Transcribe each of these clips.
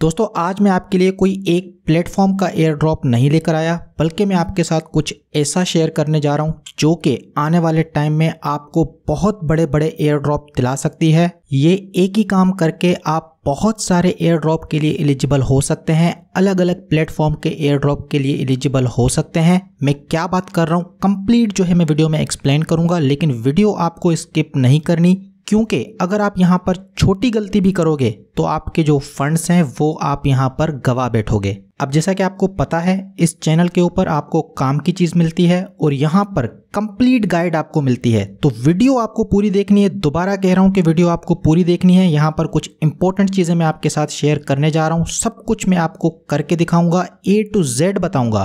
दोस्तों आज मैं आपके लिए कोई एक प्लेटफॉर्म का एयर ड्रॉप नहीं लेकर आया बल्कि मैं आपके साथ कुछ ऐसा शेयर करने जा रहा हूँ जो कि आने वाले टाइम में आपको बहुत बड़े बड़े एयर ड्रॉप दिला सकती है ये एक ही काम करके आप बहुत सारे एयर ड्रॉप के लिए एलिजिबल हो सकते हैं अलग अलग प्लेटफॉर्म के एयर ड्रॉप के लिए एलिजिबल हो सकते हैं मैं क्या बात कर रहा हूँ कंप्लीट जो है मैं वीडियो में एक्सप्लेन करूंगा लेकिन वीडियो आपको स्किप नहीं करनी क्योंकि अगर आप यहाँ पर छोटी गलती भी करोगे तो आपके जो फंड्स हैं वो आप यहाँ पर गवा बैठोगे अब जैसा कि आपको पता है इस चैनल के ऊपर आपको काम की चीज़ मिलती है और यहाँ पर कंप्लीट गाइड आपको मिलती है तो वीडियो आपको पूरी देखनी है दोबारा कह रहा हूँ कि वीडियो आपको पूरी देखनी है यहाँ पर कुछ इंपॉर्टेंट चीज़ें मैं आपके साथ शेयर करने जा रहा हूँ सब कुछ मैं आपको करके दिखाऊंगा ए टू जेड बताऊंगा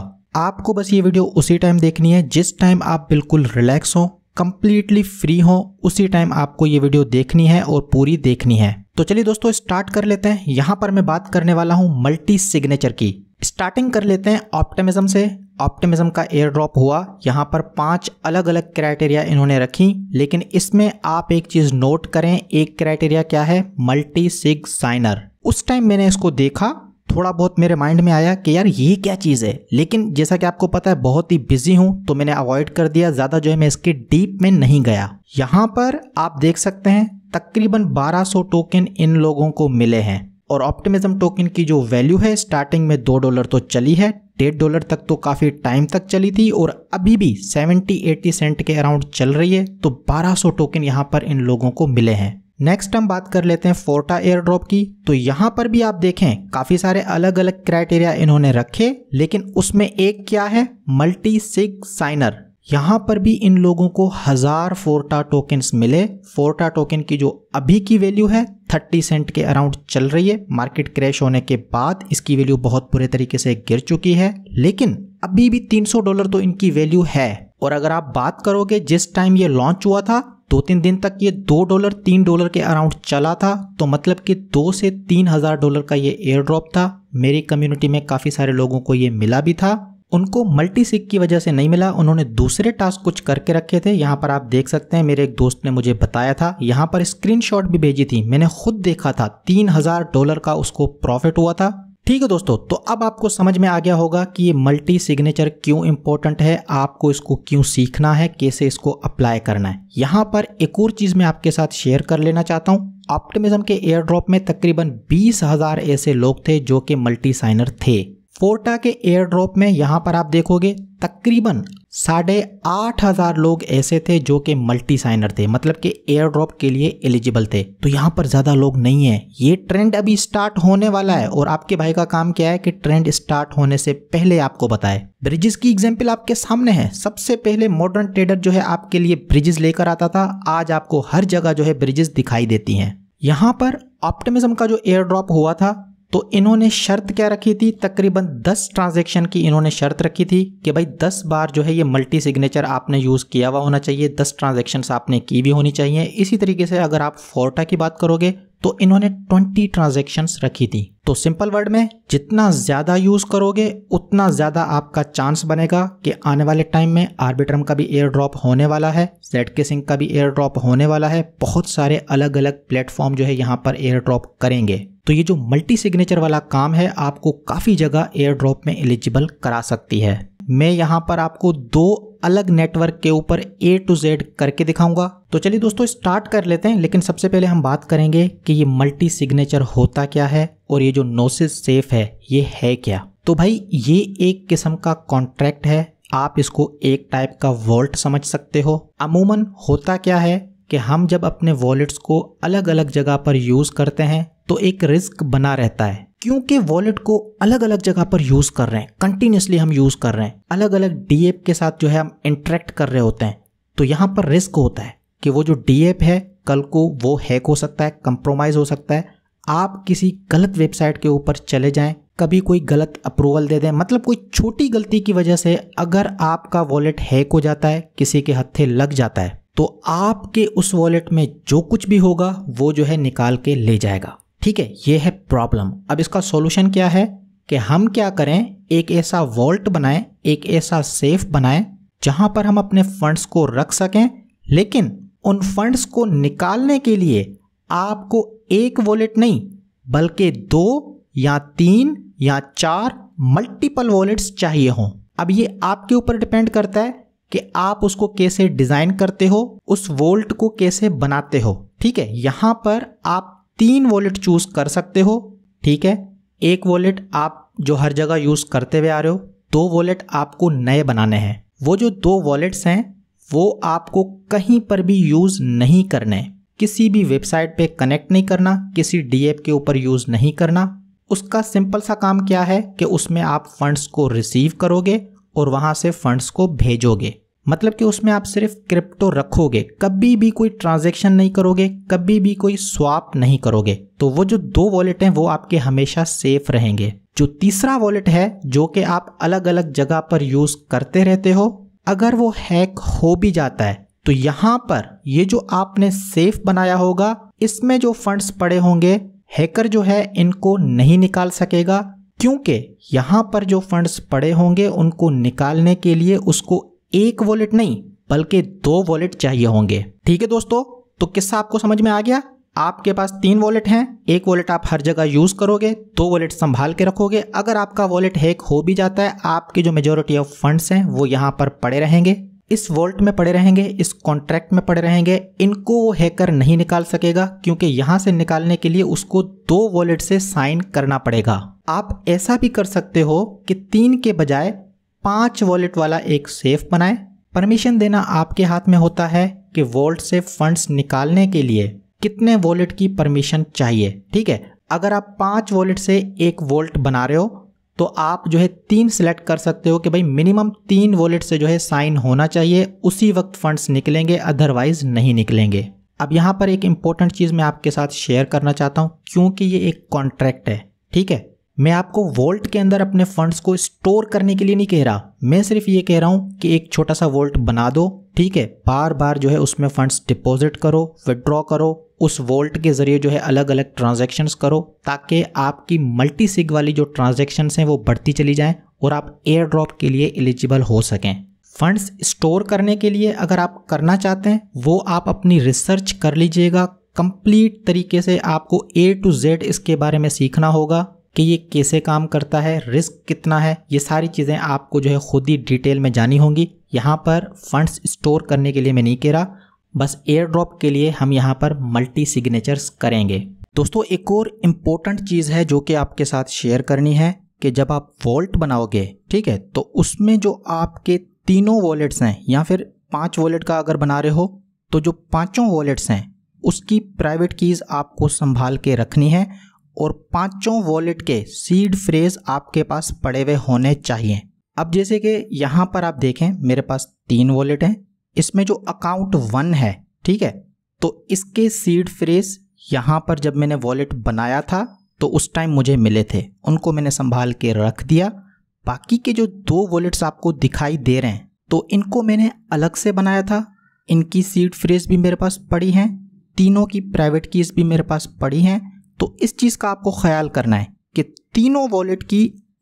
आपको बस ये वीडियो उसी टाइम देखनी है जिस टाइम आप बिल्कुल रिलैक्स हों कंप्लीटली फ्री हो उसी टाइम आपको ये वीडियो देखनी है और पूरी देखनी है तो चलिए दोस्तों स्टार्ट कर लेते हैं यहां पर मैं बात करने वाला हूं मल्टी सिग्नेचर की स्टार्टिंग कर लेते हैं ऑप्टिमिज्म से ऑप्टिमिज्म का एयर ड्रॉप हुआ यहाँ पर पांच अलग अलग क्राइटेरिया इन्होंने रखी लेकिन इसमें आप एक चीज़ नोट करें एक क्राइटेरिया क्या है मल्टी सिग साइनर उस टाइम मैंने इसको देखा थोड़ा बहुत मेरे माइंड में आया कि यार ये क्या चीज़ है लेकिन जैसा कि आपको पता है बहुत ही बिजी हूँ तो मैंने अवॉइड कर दिया ज़्यादा जो है मैं इसके डीप में नहीं गया यहाँ पर आप देख सकते हैं तकरीबन 1200 टोकन इन लोगों को मिले हैं और ऑप्टिमिज्म टोकन की जो वैल्यू है स्टार्टिंग में दो डॉलर तो चली है डेढ़ डॉलर तक तो काफ़ी टाइम तक चली थी और अभी भी 70-80 सेंट के अराउंड चल रही है तो 1200 टोकन यहाँ पर इन लोगों को मिले हैं नेक्स्ट हम बात कर लेते हैं फोर्टा एयर ड्रॉप की तो यहाँ पर भी आप देखें काफ़ी सारे अलग अलग क्राइटेरिया इन्होंने रखे लेकिन उसमें एक क्या है मल्टी सिग साइनर यहाँ पर भी इन लोगों को हज़ार फोर्टा टोकन्स मिले फोर्टा टोकन की जो अभी की वैल्यू है 30 सेंट के अराउंड चल रही है मार्केट क्रैश होने के बाद इसकी वैल्यू बहुत बुरे तरीके से गिर चुकी है लेकिन अभी भी 300 डॉलर तो इनकी वैल्यू है और अगर आप बात करोगे जिस टाइम ये लॉन्च हुआ था दो तीन दिन तक ये दो डॉलर तीन डॉलर के अराउंड चला था तो मतलब कि दो से तीन हज़ार डॉलर का ये एयर ड्रॉप था मेरी कम्युनिटी में काफ़ी सारे लोगों को ये मिला भी था उनको मल्टी सिक की वजह से नहीं मिला उन्होंने दूसरे टास्क कुछ करके रखे थे यहाँ पर आप देख सकते हैं मेरे एक दोस्त ने मुझे बताया था यहाँ पर स्क्रीनशॉट भी भेजी थी मैंने खुद देखा था तीन हज़ार डॉलर का उसको प्रॉफिट हुआ था ठीक है दोस्तों तो अब आपको समझ में आ गया होगा कि ये मल्टी सिग्नेचर क्यों इंपॉर्टेंट है आपको इसको क्यों सीखना है कैसे इसको अप्लाई करना है यहाँ पर एक और चीज़ मैं आपके साथ शेयर कर लेना चाहता हूँ ऑप्टिमिज्म के एयर ड्रॉप में तकरीबन बीस हज़ार ऐसे लोग थे जो कि मल्टी साइनर थे फोर्टा के एयर ड्रॉप में यहाँ पर आप देखोगे तकरीबन साढ़े आठ हज़ार लोग ऐसे थे जो कि मल्टी साइनर थे मतलब कि एयर ड्रॉप के लिए एलिजिबल थे तो यहाँ पर ज़्यादा लोग नहीं है ये ट्रेंड अभी स्टार्ट होने वाला है और आपके भाई का काम क्या है कि ट्रेंड स्टार्ट होने से पहले आपको बताए ब्रिजेस की एग्जाम्पल आपके सामने है सबसे पहले मॉडर्न ट्रेडर जो है आपके लिए ब्रिजेस लेकर आता था आज आपको हर जगह जो है ब्रिजेस दिखाई देती है यहाँ पर ऑप्टिमिज्म का जो एयर ड्रॉप हुआ था तो इन्होंने शर्त क्या रखी थी तकरीबन 10 ट्रांजैक्शन की इन्होंने शर्त रखी थी कि भाई 10 बार जो है ये मल्टी सिग्नेचर आपने यूज़ किया हुआ होना चाहिए 10 ट्रांजैक्शंस आपने की भी होनी चाहिए इसी तरीके से अगर आप फोर्टा की बात करोगे तो इन्होंने 20 ट्रांजैक्शंस रखी थी तो सिंपल वर्ड में जितना ज़्यादा यूज़ करोगे उतना ज़्यादा आपका चांस बनेगा कि आने वाले टाइम में आर्बिट्रम का भी एयर ड्रॉप होने वाला है जेड के सिंह का भी एयर ड्रॉप होने वाला है बहुत सारे अलग अलग प्लेटफॉर्म जो है यहाँ पर एयर ड्रॉप करेंगे तो ये जो मल्टी सिग्नेचर वाला काम है आपको काफ़ी जगह एयर ड्रॉप में एलिजिबल करा सकती है मैं यहाँ पर आपको दो अलग नेटवर्क के ऊपर ए टू जेड करके दिखाऊंगा तो चलिए दोस्तों स्टार्ट कर लेते हैं लेकिन सबसे पहले हम बात करेंगे कि ये मल्टी सिग्नेचर होता क्या है और ये जो नोसिस सेफ है ये है क्या तो भाई ये एक किस्म का कॉन्ट्रैक्ट है आप इसको एक टाइप का वोल्ट समझ सकते हो अमूमन होता क्या है कि हम जब अपने वॉलेट्स को अलग अलग जगह पर यूज़ करते हैं तो एक रिस्क बना रहता है क्योंकि वॉलेट को अलग अलग जगह पर यूज़ कर रहे हैं कंटिन्यूसली हम यूज़ कर रहे हैं अलग अलग डी के साथ जो है हम इंटरेक्ट कर रहे होते हैं तो यहाँ पर रिस्क होता है कि वो जो डी है कल को वो हैक हो सकता है कंप्रोमाइज़ हो सकता है आप किसी गलत वेबसाइट के ऊपर चले जाएं कभी कोई गलत अप्रूवल दे दें मतलब कोई छोटी गलती की वजह से अगर आपका वॉलेट हैक हो जाता है किसी के हत्थे लग जाता है तो आपके उस वॉलेट में जो कुछ भी होगा वो जो है निकाल के ले जाएगा ठीक है ये है प्रॉब्लम अब इसका सॉल्यूशन क्या है कि हम क्या करें एक ऐसा वॉल्ट बनाएं एक ऐसा सेफ बनाएं जहां पर हम अपने फंड्स को रख सकें लेकिन उन फंड्स को निकालने के लिए आपको एक वॉलेट नहीं बल्कि दो या तीन या चार मल्टीपल वॉलेट्स चाहिए हों अब ये आपके ऊपर डिपेंड करता है कि आप उसको कैसे डिज़ाइन करते हो उस वोल्ट को कैसे बनाते हो ठीक है यहां पर आप तीन वॉलेट चूज़ कर सकते हो ठीक है एक वॉलेट आप जो हर जगह यूज़ करते हुए आ रहे हो दो वॉलेट आपको नए बनाने हैं वो जो दो वॉलेट्स हैं वो आपको कहीं पर भी यूज़ नहीं करने किसी भी वेबसाइट पे कनेक्ट नहीं करना किसी डीएप के ऊपर यूज़ नहीं करना उसका सिंपल सा काम क्या है कि उसमें आप फंड्स को रिसीव करोगे और वहां से फंड्स को भेजोगे मतलब कि उसमें आप सिर्फ क्रिप्टो रखोगे कभी भी कोई ट्रांजैक्शन नहीं करोगे कभी भी कोई स्वाप नहीं करोगे तो वो जो दो वॉलेट हैं वो आपके हमेशा सेफ रहेंगे जो तीसरा वॉलेट है जो कि आप अलग अलग जगह पर यूज करते रहते हो अगर वो हैक हो भी जाता है तो यहां पर ये जो आपने सेफ बनाया होगा इसमें जो फंड्स पड़े होंगे हैकर जो है इनको नहीं निकाल सकेगा क्योंकि यहां पर जो फंड्स पड़े होंगे उनको निकालने के लिए उसको एक वॉलेट नहीं बल्कि दो वॉलेट चाहिए होंगे ठीक है दोस्तों तो किस्सा आपको समझ में आ गया आपके पास तीन वॉलेट हैं एक वॉलेट आप हर जगह यूज़ करोगे दो वॉलेट संभाल के रखोगे अगर आपका वॉलेट हैक हो भी जाता है आपके जो मेजोरिटी ऑफ फंड्स हैं वो यहाँ पर पड़े रहेंगे इस वॉल्ट में पड़े रहेंगे इस कॉन्ट्रैक्ट में पड़े रहेंगे इनको वो हैकर नहीं निकाल सकेगा क्योंकि यहाँ से निकालने के लिए उसको दो वॉलेट से साइन करना पड़ेगा आप ऐसा भी कर सकते हो कि तीन के बजाय पांच वॉलेट वाला एक सेफ बनाएं परमिशन देना आपके हाथ में होता है कि वॉल्ट से फंड्स निकालने के लिए कितने वॉलेट की परमिशन चाहिए ठीक है अगर आप पांच वॉलेट से एक वॉल्ट बना रहे हो तो आप जो है तीन सिलेक्ट कर सकते हो कि भाई मिनिमम तीन वॉलेट से जो है साइन होना चाहिए उसी वक्त फंड्स निकलेंगे अदरवाइज नहीं निकलेंगे अब यहां पर एक इंपॉर्टेंट चीज़ मैं आपके साथ शेयर करना चाहता हूं क्योंकि ये एक कॉन्ट्रैक्ट है ठीक है मैं आपको वोल्ट के अंदर अपने फंड्स को स्टोर करने के लिए नहीं कह रहा मैं सिर्फ ये कह रहा हूँ कि एक छोटा सा वोल्ट बना दो ठीक है बार बार जो है उसमें फंड्स डिपॉजिट करो विदड्रॉ करो उस वोल्ट के ज़रिए जो है अलग अलग ट्रांजेक्शन्स करो ताकि आपकी मल्टी सिग वाली जो ट्रांजेक्शन हैं वो बढ़ती चली जाएँ और आप एयर ड्रॉप के लिए एलिजिबल हो सकें फंड्स स्टोर करने के लिए अगर आप करना चाहते हैं वो आप अपनी रिसर्च कर लीजिएगा कंप्लीट तरीके से आपको ए टू जेड इसके बारे में सीखना होगा कि ये कैसे काम करता है रिस्क कितना है ये सारी चीज़ें आपको जो है खुद ही डिटेल में जानी होंगी यहाँ पर फंड्स स्टोर करने के लिए मैं नहीं कह रहा बस एयर ड्रॉप के लिए हम यहाँ पर मल्टी सिग्नेचर्स करेंगे दोस्तों एक और इम्पोर्टेंट चीज़ है जो कि आपके साथ शेयर करनी है कि जब आप वॉल्ट बनाओगे ठीक है तो उसमें जो आपके तीनों वॉलेट्स हैं या फिर पांच वॉलेट का अगर बना रहे हो तो जो पांचों वॉलेट्स हैं उसकी प्राइवेट कीज़ आपको संभाल के रखनी है और पांचों वॉलेट के सीड फ्रेज आपके पास पड़े हुए होने चाहिए अब जैसे कि यहाँ पर आप देखें मेरे पास तीन वॉलेट हैं इसमें जो अकाउंट वन है ठीक है तो इसके सीड फ्रेज यहाँ पर जब मैंने वॉलेट बनाया था तो उस टाइम मुझे मिले थे उनको मैंने संभाल के रख दिया बाकी के जो दो वॉलेट्स आपको दिखाई दे रहे हैं तो इनको मैंने अलग से बनाया था इनकी सीड फ्रेज भी मेरे पास पड़ी हैं तीनों की प्राइवेट कीज़ भी मेरे पास पड़ी हैं तो इस चीज़ का आपको ख्याल करना है कि तीनों वॉलेट की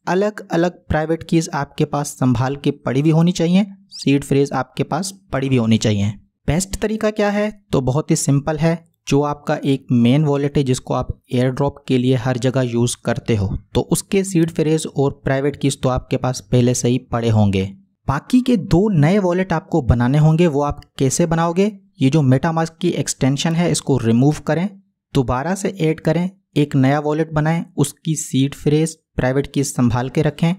अलग अलग प्राइवेट कीज़ आपके पास संभाल के पड़ी भी होनी चाहिए सीड फ्रेज आपके पास पड़ी भी होनी चाहिए बेस्ट तरीका क्या है तो बहुत ही सिंपल है जो आपका एक मेन वॉलेट है जिसको आप एयर ड्रॉप के लिए हर जगह यूज़ करते हो तो उसके सीड फ्रेज और प्राइवेट कीज़ तो आपके पास पहले से ही पड़े होंगे बाकी के दो नए वॉलेट आपको बनाने होंगे वो आप कैसे बनाओगे ये जो मेटामास्क की एक्सटेंशन है इसको रिमूव करें दोबारा से ऐड करें एक नया वॉलेट बनाएं उसकी सीड फ्रेस प्राइवेट की संभाल के रखें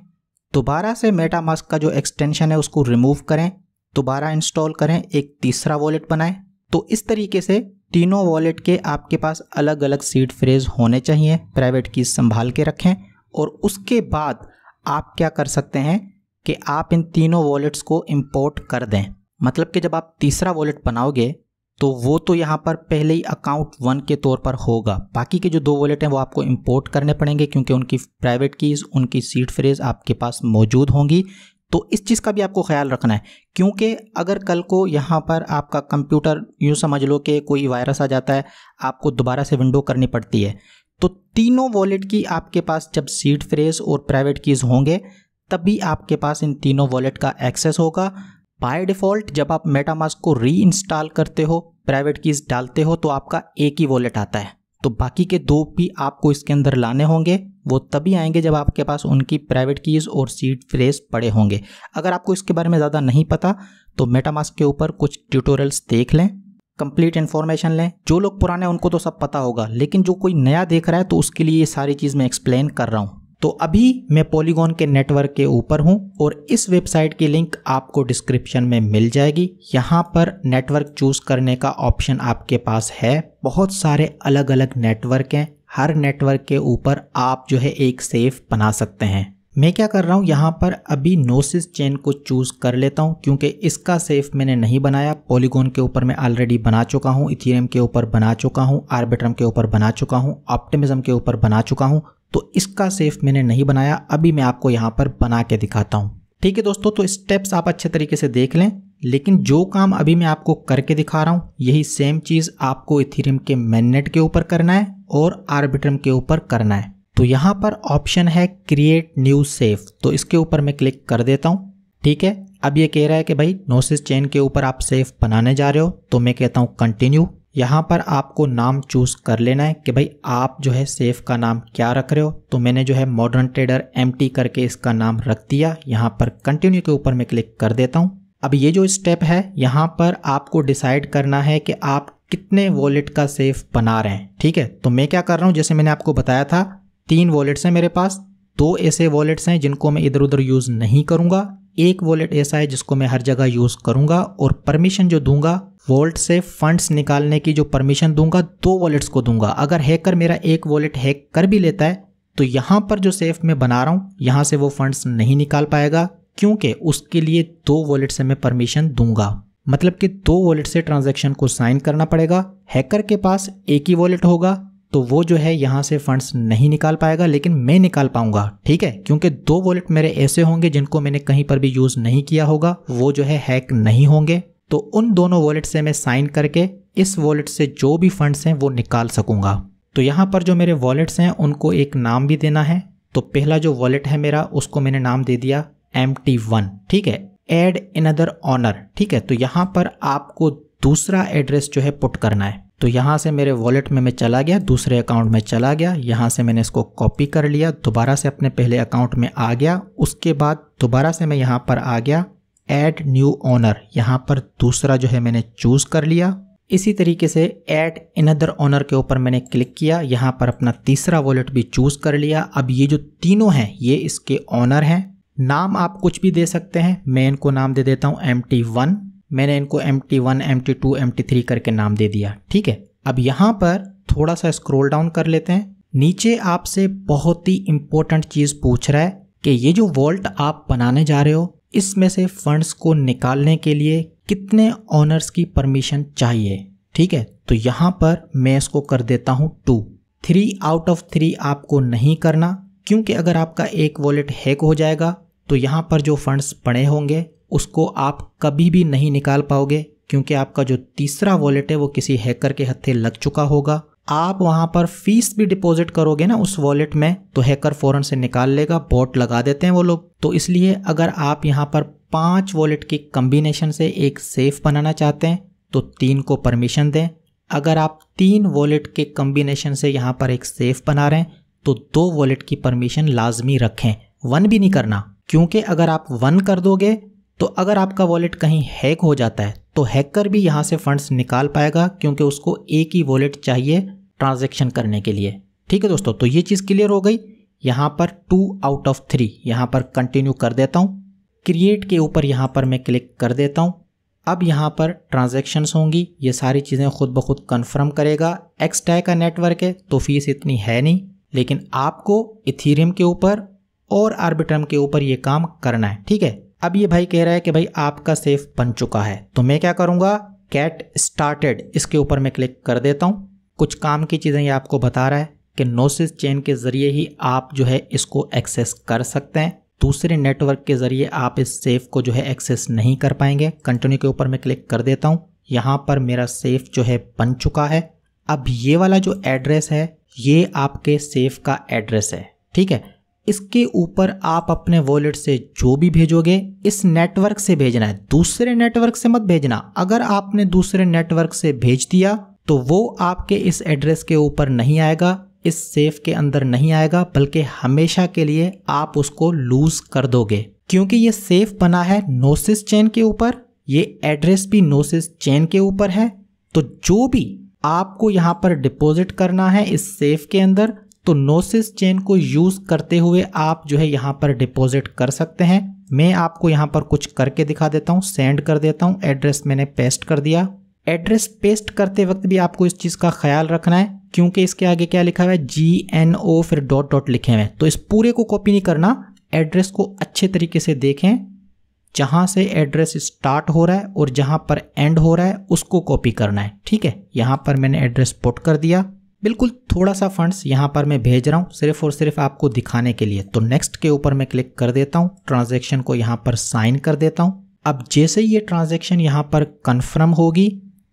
दोबारा से मेटामास्क का जो एक्सटेंशन है उसको रिमूव करें दोबारा इंस्टॉल करें एक तीसरा वॉलेट बनाएं तो इस तरीके से तीनों वॉलेट के आपके पास अलग अलग सीड फ्रेज होने चाहिए प्राइवेट की संभाल के रखें और उसके बाद आप क्या कर सकते हैं कि आप इन तीनों वॉलेट्स को इम्पोर्ट कर दें मतलब कि जब आप तीसरा वॉलेट बनाओगे तो वो तो यहाँ पर पहले ही अकाउंट वन के तौर पर होगा बाकी के जो दो वॉलेट हैं वो आपको इंपोर्ट करने पड़ेंगे क्योंकि उनकी प्राइवेट कीज़ उनकी सीड फ्रेज आपके पास मौजूद होंगी तो इस चीज़ का भी आपको ख्याल रखना है क्योंकि अगर कल को यहाँ पर आपका कंप्यूटर यूँ समझ लो कि कोई वायरस आ जाता है आपको दोबारा से विंडो करनी पड़ती है तो तीनों वॉलेट की आपके पास जब सीड फ्रेज और प्राइवेट कीज़ होंगे तभी आपके पास इन तीनों वॉलेट का एक्सेस होगा बाय डिफ़ॉल्ट जब आप मेटामास्क को री इंस्टॉल करते हो प्राइवेट कीज डालते हो तो आपका एक ही वॉलेट आता है तो बाकी के दो भी आपको इसके अंदर लाने होंगे वो तभी आएंगे जब आपके पास उनकी प्राइवेट कीज़ और सीड फ्रेस पड़े होंगे अगर आपको इसके बारे में ज़्यादा नहीं पता तो मेटामास्क के ऊपर कुछ ट्यूटोरियल्स देख लें कंप्लीट इन्फॉर्मेशन लें जो लोग पुराने उनको तो सब पता होगा लेकिन जो कोई नया देख रहा है तो उसके लिए ये सारी चीज़ मैं एक्सप्लेन कर रहा हूँ तो अभी मैं पॉलीगॉन के नेटवर्क के ऊपर हूं और इस वेबसाइट की लिंक आपको डिस्क्रिप्शन में मिल जाएगी यहां पर नेटवर्क चूज करने का ऑप्शन आपके पास है बहुत सारे अलग अलग नेटवर्क हैं हर नेटवर्क के ऊपर आप जो है एक सेफ बना सकते हैं मैं क्या कर रहा हूँ यहाँ पर अभी नोसिस चेन को चूज़ कर लेता हूँ क्योंकि इसका सेफ मैंने नहीं बनाया पॉलीगॉन के ऊपर मैं ऑलरेडी बना चुका हूं इथेरियम के ऊपर बना चुका हूँ आर्बिट्रम के ऊपर बना चुका हूँ ऑप्टिमिज्म के ऊपर बना चुका हूँ तो इसका सेफ मैंने नहीं बनाया अभी मैं आपको यहाँ पर बना के दिखाता हूँ ठीक है दोस्तों तो स्टेप्स आप अच्छे तरीके से देख लें लेकिन जो काम अभी मैं आपको करके दिखा रहा हूँ यही सेम चीज़ आपको इथेरियम के मैननेट के ऊपर करना है और आर्बिट्रम के ऊपर करना है तो यहाँ पर ऑप्शन है क्रिएट न्यू सेफ तो इसके ऊपर मैं क्लिक कर देता हूँ ठीक है अब ये कह रहा है कि भाई नोसिस चेन के ऊपर आप सेफ बनाने जा रहे हो तो मैं कहता हूँ कंटिन्यू यहाँ पर आपको नाम चूज़ कर लेना है कि भाई आप जो है सेफ का नाम क्या रख रहे हो तो मैंने जो है मॉडर्न ट्रेडर एम करके इसका नाम रख दिया यहाँ पर कंटिन्यू के ऊपर मैं क्लिक कर देता हूँ अब ये जो स्टेप है यहाँ पर आपको डिसाइड करना है कि आप कितने वॉलेट का सेफ बना रहे हैं ठीक है तो मैं क्या कर रहा हूँ जैसे मैंने आपको बताया था तीन वॉलेट्स हैं मेरे पास दो ऐसे वॉलेट्स हैं जिनको मैं इधर उधर यूज़ नहीं करूँगा एक वॉलेट ऐसा है जिसको मैं हर जगह यूज़ करूंगा और परमिशन जो दूंगा वॉल्ट से फंड्स निकालने की जो परमिशन दूंगा दो वॉलेट्स को दूंगा अगर हैकर मेरा एक वॉलेट हैक कर भी लेता है तो यहां पर जो सेफ मैं बना रहा हूं यहां से वो फंड्स नहीं निकाल पाएगा क्योंकि उसके लिए दो वॉलेट से मैं परमिशन दूंगा मतलब कि दो वॉलेट से ट्रांजेक्शन को साइन करना पड़ेगा हैकर के पास एक ही वॉलेट होगा तो वो जो है यहाँ से फंड्स नहीं निकाल पाएगा लेकिन मैं निकाल पाऊंगा ठीक है क्योंकि दो वॉलेट मेरे ऐसे होंगे जिनको मैंने कहीं पर भी यूज़ नहीं किया होगा वो जो है हैक नहीं होंगे तो उन दोनों वॉलेट से मैं साइन करके इस वॉलेट से जो भी फंड्स हैं वो निकाल सकूंगा तो यहाँ पर जो मेरे वॉलेट्स हैं उनको एक नाम भी देना है तो पहला जो वॉलेट है मेरा उसको मैंने नाम दे दिया एम ठीक है एड इन अदर ऑनर ठीक है तो यहाँ पर आपको दूसरा एड्रेस जो है पुट करना है तो यहाँ से मेरे वॉलेट में मैं चला गया दूसरे अकाउंट में चला गया यहाँ से मैंने इसको कॉपी कर लिया दोबारा से अपने पहले अकाउंट में आ गया उसके बाद दोबारा से मैं यहाँ पर आ गया एड न्यू ऑनर यहाँ पर दूसरा जो है मैंने चूज़ कर लिया इसी तरीके से ऐड इनदर ऑनर के ऊपर मैंने क्लिक किया यहाँ पर अपना तीसरा वॉलेट भी चूज़ कर लिया अब ये जो तीनों हैं ये इसके ऑनर हैं नाम आप कुछ भी दे सकते हैं मैं इनको नाम दे देता हूँ एम टी वन मैंने इनको M T one M T two M T three करके नाम दे दिया ठीक है अब यहाँ पर थोड़ा सा स्क्रोल डाउन कर लेते हैं नीचे आपसे बहुत ही इंपॉर्टेंट चीज़ पूछ रहा है कि ये जो वॉल्ट आप बनाने जा रहे हो इसमें से फंड्स को निकालने के लिए कितने ऑनर्स की परमिशन चाहिए ठीक है तो यहाँ पर मैं इसको कर देता हूँ two three out of three आपको नहीं करना क्योंकि अगर आपका एक वॉलेट हैक हो जाएगा तो यहाँ पर जो फंड्स पड़े होंगे उसको आप कभी भी नहीं निकाल पाओगे क्योंकि आपका जो तीसरा वॉलेट है वो किसी हैकर के हत्थे लग चुका होगा आप वहां पर फीस भी डिपॉजिट करोगे ना उस वॉलेट में तो हैकर फ़ौरन से निकाल लेगा बॉट लगा देते हैं वो लोग तो इसलिए अगर आप यहाँ पर पांच वॉलेट के कम्बिनेशन से एक सेफ बनाना चाहते हैं तो तीन को परमिशन दें अगर आप तीन वॉलेट के कम्बिनेशन से यहाँ पर एक सेफ बना रहे हैं तो दो वॉलेट की परमिशन लाजमी रखें वन भी नहीं करना क्योंकि अगर आप वन कर दोगे तो अगर आपका वॉलेट कहीं हैक हो जाता है तो हैकर भी यहाँ से फंड्स निकाल पाएगा क्योंकि उसको एक ही वॉलेट चाहिए ट्रांजेक्शन करने के लिए ठीक है दोस्तों तो ये चीज़ क्लियर हो गई यहाँ पर टू आउट ऑफ थ्री यहाँ पर कंटिन्यू कर देता हूँ क्रिएट के ऊपर यहाँ पर मैं क्लिक कर देता हूँ अब यहाँ पर ट्रांजेक्शन्स होंगी ये सारी चीज़ें खुद ब खुद कन्फर्म करेगा एक्सटा का नेटवर्क है तो फीस इतनी है नहीं लेकिन आपको इथीरियम के ऊपर और आर्बिट्रम के ऊपर ये काम करना है ठीक है अब ये भाई कह रहा है कि भाई आपका सेफ बन चुका है तो मैं क्या करूँगा कैट स्टार्टेड इसके ऊपर मैं क्लिक कर देता हूँ कुछ काम की चीज़ें ये आपको बता रहा है कि नोसिस चेन के ज़रिए ही आप जो है इसको एक्सेस कर सकते हैं दूसरे नेटवर्क के ज़रिए आप इस सेफ़ को जो है एक्सेस नहीं कर पाएंगे कंटिन्यू के ऊपर मैं क्लिक कर देता हूँ यहाँ पर मेरा सेफ़ जो है बन चुका है अब ये वाला जो एड्रेस है ये आपके सेफ़ का एड्रेस है ठीक है इसके ऊपर आप अपने वॉलेट से जो भी भेजोगे इस नेटवर्क से भेजना है दूसरे नेटवर्क से मत भेजना अगर आपने दूसरे नेटवर्क से भेज दिया तो वो आपके इस एड्रेस के ऊपर नहीं आएगा इस सेफ के अंदर नहीं आएगा बल्कि हमेशा के लिए आप उसको लूज कर दोगे क्योंकि ये सेफ बना है नोसिस चेन के ऊपर ये एड्रेस भी नोसिस चेन के ऊपर है तो जो भी आपको यहाँ पर डिपॉजिट करना है इस सेफ के अंदर तो नोसिस चेन को यूज़ करते हुए आप जो है यहाँ पर डिपॉजिट कर सकते हैं मैं आपको यहाँ पर कुछ करके दिखा देता हूँ सेंड कर देता हूँ एड्रेस मैंने पेस्ट कर दिया एड्रेस पेस्ट करते वक्त भी आपको इस चीज़ का ख्याल रखना है क्योंकि इसके आगे क्या लिखा हुआ है जी एन ओ फिर डॉट डॉट लिखे हुए तो इस पूरे को कॉपी नहीं करना एड्रेस को अच्छे तरीके से देखें जहाँ से एड्रेस स्टार्ट हो रहा है और जहाँ पर एंड हो रहा है उसको कॉपी करना है ठीक है यहाँ पर मैंने एड्रेस पुट कर दिया बिल्कुल थोड़ा सा फंड्स यहाँ पर मैं भेज रहा हूँ सिर्फ और सिर्फ आपको दिखाने के लिए तो नेक्स्ट के ऊपर मैं क्लिक कर देता हूँ ट्रांजेक्शन को यहाँ पर साइन कर देता हूँ अब जैसे ही ये ट्रांजेक्शन यहाँ पर कन्फर्म होगी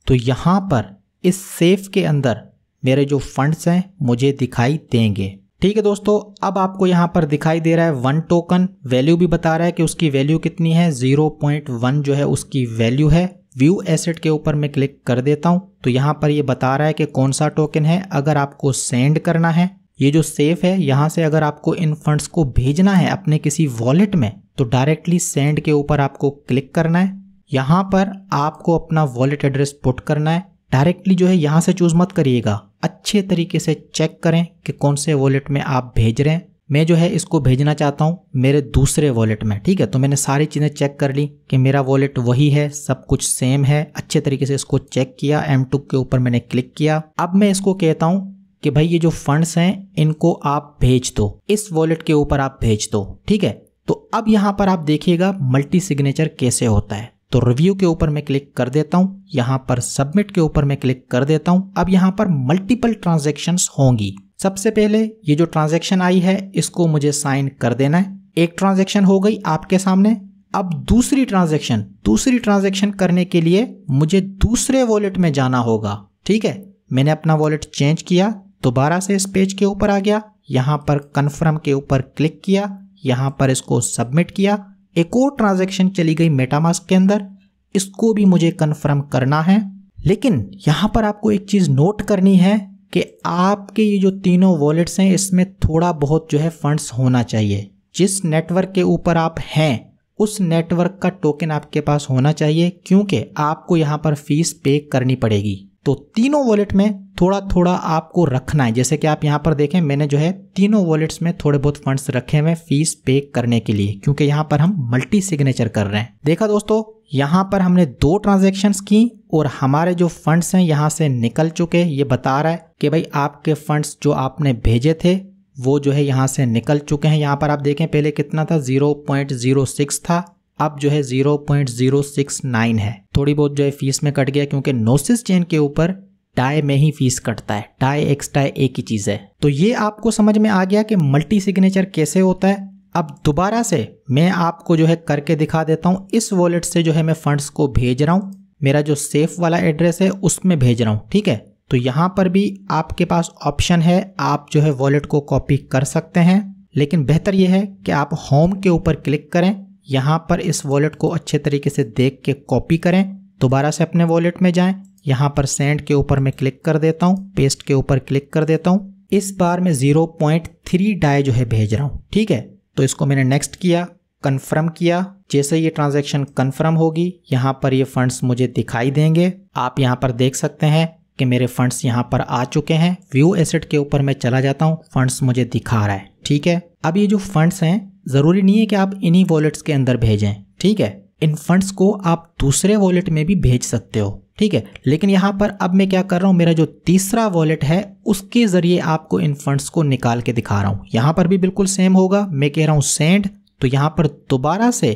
तो यहाँ पर इस सेफ के अंदर मेरे जो फंड्स हैं मुझे दिखाई देंगे ठीक है दोस्तों अब आपको यहाँ पर दिखाई दे रहा है वन टोकन वैल्यू भी बता रहा है कि उसकी वैल्यू कितनी है 0.1 जो है उसकी वैल्यू है व्यू एसेट के ऊपर मैं क्लिक कर देता हूँ तो यहाँ पर ये बता रहा है कि कौन सा टोकन है अगर आपको सेंड करना है ये जो सेफ है यहाँ से अगर आपको इन फंड्स को भेजना है अपने किसी वॉलेट में तो डायरेक्टली सेंड के ऊपर आपको क्लिक करना है यहाँ पर आपको अपना वॉलेट एड्रेस पुट करना है डायरेक्टली जो है यहाँ से चूज़ मत करिएगा अच्छे तरीके से चेक करें कि कौन से वॉलेट में आप भेज रहे हैं मैं जो है इसको भेजना चाहता हूँ मेरे दूसरे वॉलेट में ठीक है तो मैंने सारी चीज़ें चेक कर ली कि मेरा वॉलेट वही है सब कुछ सेम है अच्छे तरीके से इसको चेक किया एम के ऊपर मैंने क्लिक किया अब मैं इसको कहता हूँ कि भाई ये जो फंड्स हैं इनको आप भेज दो इस वॉलेट के ऊपर आप भेज दो ठीक है तो अब यहाँ पर आप देखिएगा मल्टी सिग्नेचर कैसे होता है तो रिव्यू के ऊपर मैं क्लिक कर देता हूँ यहाँ पर सबमिट के ऊपर मैं क्लिक कर देता हूँ अब यहाँ पर मल्टीपल ट्रांजेक्शन्स होंगी सबसे पहले ये जो ट्रांजेक्शन आई है इसको मुझे साइन कर देना है एक ट्रांजेक्शन हो गई आपके सामने अब दूसरी ट्रांजेक्शन दूसरी ट्रांजेक्शन करने के लिए मुझे दूसरे वॉलेट में जाना होगा ठीक है मैंने अपना वॉलेट चेंज किया दोबारा से इस पेज के ऊपर आ गया यहाँ पर कन्फर्म के ऊपर क्लिक किया यहाँ पर इसको सबमिट किया एक और ट्रांजेक्शन चली गई मेटामास्क के अंदर इसको भी मुझे कन्फर्म करना है लेकिन यहाँ पर आपको एक चीज़ नोट करनी है कि आपके ये जो तीनों वॉलेट्स हैं इसमें थोड़ा बहुत जो है फंड्स होना चाहिए जिस नेटवर्क के ऊपर आप हैं उस नेटवर्क का टोकन आपके पास होना चाहिए क्योंकि आपको यहाँ पर फीस पे करनी पड़ेगी तो तीनों वॉलेट में थोड़ा थोड़ा आपको रखना है जैसे कि आप यहाँ पर देखें मैंने जो है तीनों वॉलेट्स में थोड़े बहुत फंड्स रखे हुए फीस पे करने के लिए क्योंकि यहाँ पर हम मल्टी सिग्नेचर कर रहे हैं देखा दोस्तों यहाँ पर हमने दो ट्रांजेक्शन्स की और हमारे जो फंड्स हैं यहाँ से निकल चुके ये बता रहा है कि भाई आपके फंड्स जो आपने भेजे थे वो जो है यहाँ से निकल चुके हैं यहाँ पर आप देखें पहले कितना था 0.06 था अब जो है 0.069 है थोड़ी बहुत जो है फीस में कट गया क्योंकि नोसिस चेन के ऊपर टाई में ही फीस कटता है टाई एक्स टाई एक ही चीज़ है तो ये आपको समझ में आ गया कि मल्टी सिग्नेचर कैसे होता है अब दोबारा से मैं आपको जो है करके दिखा देता हूँ इस वॉलेट से जो है मैं फंड्स को भेज रहा हूँ मेरा जो सेफ वाला एड्रेस है उसमें भेज रहा हूँ ठीक है तो यहाँ पर भी आपके पास ऑप्शन है आप जो है वॉलेट को कॉपी कर सकते हैं लेकिन बेहतर यह है कि आप होम के ऊपर क्लिक करें यहाँ पर इस वॉलेट को अच्छे तरीके से देख के कॉपी करें दोबारा से अपने वॉलेट में जाएं यहाँ पर सेंड के ऊपर मैं क्लिक कर देता हूँ पेस्ट के ऊपर क्लिक कर देता हूँ इस बार मैं 0.3 डाई जो है भेज रहा हूँ ठीक है तो इसको मैंने नेक्स्ट किया कन्फर्म किया जैसे ये ट्रांजेक्शन कन्फर्म होगी यहाँ पर ये फंड्स मुझे दिखाई देंगे आप यहाँ पर देख सकते हैं कि मेरे फंड्स यहाँ पर आ चुके हैं व्यू एसेट के ऊपर मैं चला जाता हूँ फंड्स मुझे दिखा रहा है ठीक है अब ये जो फंड्स हैं ज़रूरी नहीं है कि आप इन्हीं वॉलेट्स के अंदर भेजें ठीक है इन फंड्स को आप दूसरे वॉलेट में भी भेज सकते हो ठीक है लेकिन यहाँ पर अब मैं क्या कर रहा हूँ मेरा जो तीसरा वॉलेट है उसके ज़रिए आपको इन फंड्स को निकाल के दिखा रहा हूँ यहाँ पर भी बिल्कुल सेम होगा मैं कह रहा हूँ सेंड तो यहाँ पर दोबारा से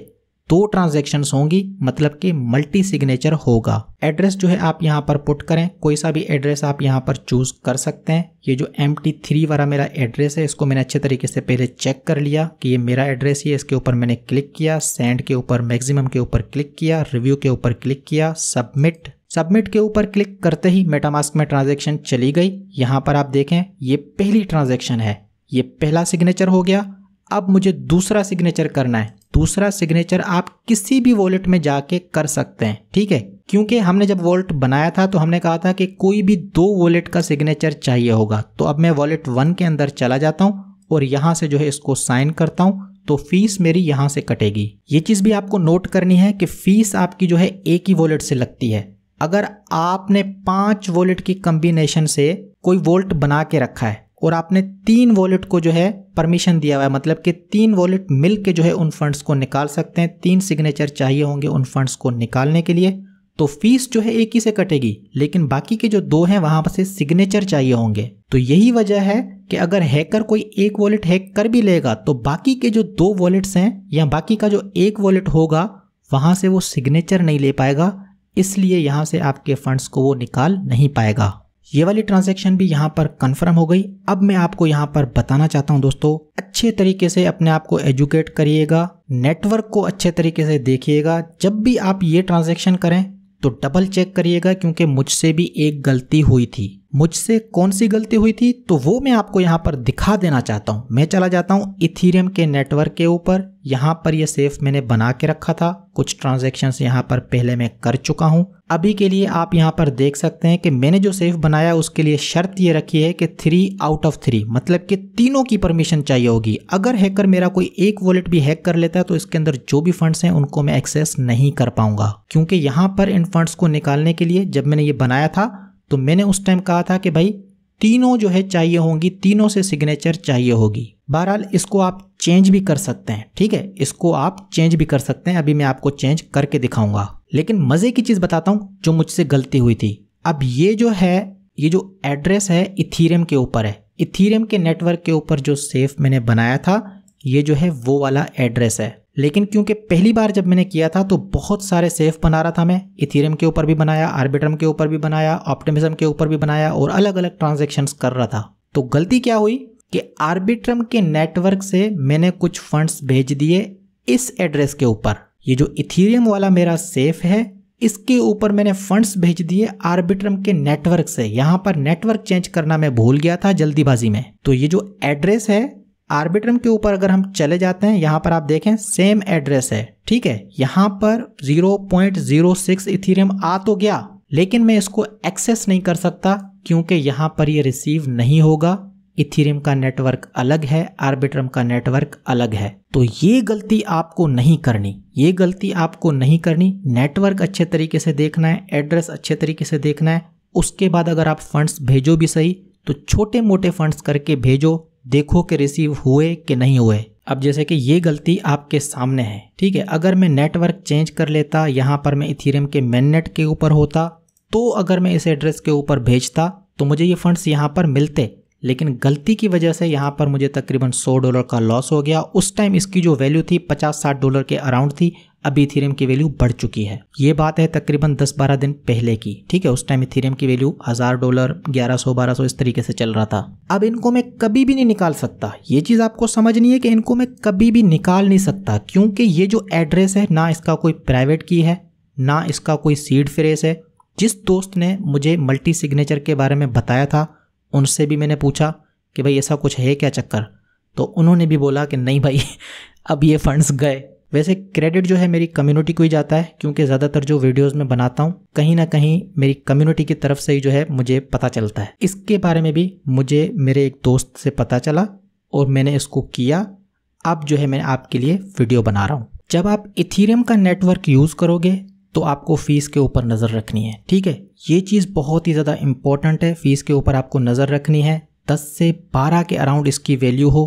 दो ट्रांजेक्शन्स होंगी मतलब कि मल्टी सिग्नेचर होगा एड्रेस जो है आप यहाँ पर पुट करें कोई सा भी एड्रेस आप यहाँ पर चूज कर सकते हैं ये जो एम टी थ्री वाला मेरा एड्रेस है इसको मैंने अच्छे तरीके से पहले चेक कर लिया कि ये मेरा एड्रेस ही है इसके ऊपर मैंने क्लिक किया सेंड के ऊपर मैक्सिमम के ऊपर क्लिक किया रिव्यू के ऊपर क्लिक किया सबमिट सबमिट के ऊपर क्लिक करते ही मेटामास्क में ट्रांजेक्शन चली गई यहाँ पर आप देखें ये पहली ट्रांजेक्शन है ये पहला सिग्नेचर हो गया अब मुझे दूसरा सिग्नेचर करना है दूसरा सिग्नेचर आप किसी भी वॉलेट में जाके कर सकते हैं ठीक है क्योंकि हमने जब वॉलेट बनाया था तो हमने कहा था कि कोई भी दो वॉलेट का सिग्नेचर चाहिए होगा तो अब मैं वॉलेट वन के अंदर चला जाता हूँ और यहाँ से जो है इसको साइन करता हूँ तो फीस मेरी यहाँ से कटेगी ये चीज़ भी आपको नोट करनी है कि फीस आपकी जो है एक ही वॉलेट से लगती है अगर आपने पांच वॉलेट की कम्बिनेशन से कोई वोल्ट बना के रखा है और आपने तीन वॉलेट को जो है परमिशन दिया हुआ है मतलब कि तीन वॉलेट मिल के जो है उन फंड्स को निकाल सकते हैं तीन सिग्नेचर चाहिए होंगे उन फंड्स को निकालने के लिए तो फीस जो है एक ही से कटेगी लेकिन बाकी के जो दो हैं वहां से सिग्नेचर चाहिए होंगे तो यही वजह है कि अगर हैकर कोई एक वॉलेट हैक कर भी लेगा तो बाकी के जो दो वॉलेट्स हैं या बाकी का जो एक वॉलेट होगा वहां से वो सिग्नेचर नहीं ले पाएगा इसलिए यहाँ से आपके फंड्स को वो निकाल नहीं पाएगा ये वाली ट्रांजेक्शन भी यहाँ पर कंफर्म हो गई अब मैं आपको यहाँ पर बताना चाहता हूँ दोस्तों अच्छे तरीके से अपने आप को एजुकेट करिएगा नेटवर्क को अच्छे तरीके से देखिएगा जब भी आप ये ट्रांजेक्शन करें तो डबल चेक करिएगा क्योंकि मुझसे भी एक गलती हुई थी मुझसे कौन सी गलती हुई थी तो वो मैं आपको यहाँ पर दिखा देना चाहता हूँ मैं चला जाता हूँ इथीरियम के नेटवर्क के ऊपर यहाँ पर ये सेफ मैंने बना के रखा था कुछ ट्रांजेक्शन्स यहाँ पर पहले मैं कर चुका हूँ अभी के लिए आप यहाँ पर देख सकते हैं कि मैंने जो सेफ बनाया उसके लिए शर्त ये रखी है कि थ्री आउट ऑफ थ्री मतलब कि तीनों की परमिशन चाहिए होगी अगर हैकर मेरा कोई एक वॉलेट भी हैक कर लेता है तो इसके अंदर जो भी फंड्स हैं उनको मैं एक्सेस नहीं कर पाऊंगा क्योंकि यहाँ पर इन फंड्स को निकालने के लिए जब मैंने ये बनाया था तो मैंने उस टाइम कहा था कि भाई तीनों जो है चाहिए होंगी तीनों से सिग्नेचर चाहिए होगी बहरहाल इसको आप चेंज भी कर सकते हैं ठीक है इसको आप चेंज भी कर सकते हैं अभी मैं आपको चेंज करके दिखाऊंगा लेकिन मज़े की चीज़ बताता हूं जो मुझसे गलती हुई थी अब ये जो है ये जो एड्रेस है इथीरियम के ऊपर है इथीरियम के नेटवर्क के ऊपर जो सेफ मैंने बनाया था ये जो है वो वाला एड्रेस है लेकिन क्योंकि पहली बार जब मैंने किया था तो बहुत सारे सेफ बना रहा था मैं इथेरियम के ऊपर भी बनाया आर्बिट्रम के ऊपर भी बनाया ऑप्टिमिज्म के ऊपर भी बनाया और अलग अलग ट्रांजेक्शन्स कर रहा था तो गलती क्या हुई कि आर्बिट्रम के नेटवर्क से मैंने कुछ फंड्स भेज दिए इस एड्रेस के ऊपर ये जो इथीरियम वाला मेरा सेफ है इसके ऊपर मैंने फंड्स भेज दिए आर्बिट्रम के नेटवर्क से यहां पर नेटवर्क चेंज करना मैं भूल गया था जल्दीबाजी में तो ये जो एड्रेस है आर्बिट्रम के ऊपर अगर हम चले जाते हैं यहाँ पर आप देखें सेम एड्रेस है ठीक है यहाँ पर 0.06 इथीरियम आ तो गया लेकिन मैं इसको एक्सेस नहीं कर सकता क्योंकि यहाँ पर ये रिसीव नहीं होगा इथीरियम का नेटवर्क अलग है आर्बिट्रम का नेटवर्क अलग है तो ये गलती आपको नहीं करनी ये गलती आपको नहीं करनी नेटवर्क अच्छे तरीके से देखना है एड्रेस अच्छे तरीके से देखना है उसके बाद अगर आप फंड्स भेजो भी सही तो छोटे मोटे फंड्स करके भेजो देखो कि रिसीव हुए कि नहीं हुए अब जैसे कि ये गलती आपके सामने है ठीक है अगर मैं नेटवर्क चेंज कर लेता यहाँ पर मैं इथीरियम के मेननेट के ऊपर होता तो अगर मैं इस एड्रेस के ऊपर भेजता तो मुझे ये फंड्स यहाँ पर मिलते लेकिन गलती की वजह से यहाँ पर मुझे तकरीबन 100 डॉलर का लॉस हो गया उस टाइम इसकी जो वैल्यू थी 50-60 डॉलर के अराउंड थी अब इथेरियम की वैल्यू बढ़ चुकी है ये बात है तकरीबन 10-12 दिन पहले की ठीक है उस टाइम इथेरियम की वैल्यू हज़ार डॉलर 1100 1200 इस तरीके से चल रहा था अब इनको मैं कभी भी नहीं निकाल सकता ये चीज़ आपको समझनी है कि इनको मैं कभी भी निकाल नहीं सकता क्योंकि ये जो एड्रेस है ना इसका कोई प्राइवेट की है ना इसका कोई सीड फ्रेस है जिस दोस्त ने मुझे मल्टी सिग्नेचर के बारे में बताया था उनसे भी मैंने पूछा कि भाई ऐसा कुछ है क्या चक्कर तो उन्होंने भी बोला कि नहीं भाई अब ये फंड्स गए वैसे क्रेडिट जो है मेरी कम्युनिटी को ही जाता है क्योंकि ज़्यादातर जो वीडियोज़ में बनाता हूँ कहीं ना कहीं मेरी कम्युनिटी की तरफ से ही जो है मुझे पता चलता है इसके बारे में भी मुझे मेरे एक दोस्त से पता चला और मैंने इसको किया अब जो है मैं आपके लिए वीडियो बना रहा हूँ जब आप इथीरियम का नेटवर्क यूज़ करोगे तो आपको फ़ीस के ऊपर नज़र रखनी है ठीक है ये चीज़ बहुत ही ज़्यादा इम्पॉर्टेंट है फ़ीस के ऊपर आपको नज़र रखनी है दस से बारह के अराउंड इसकी वैल्यू हो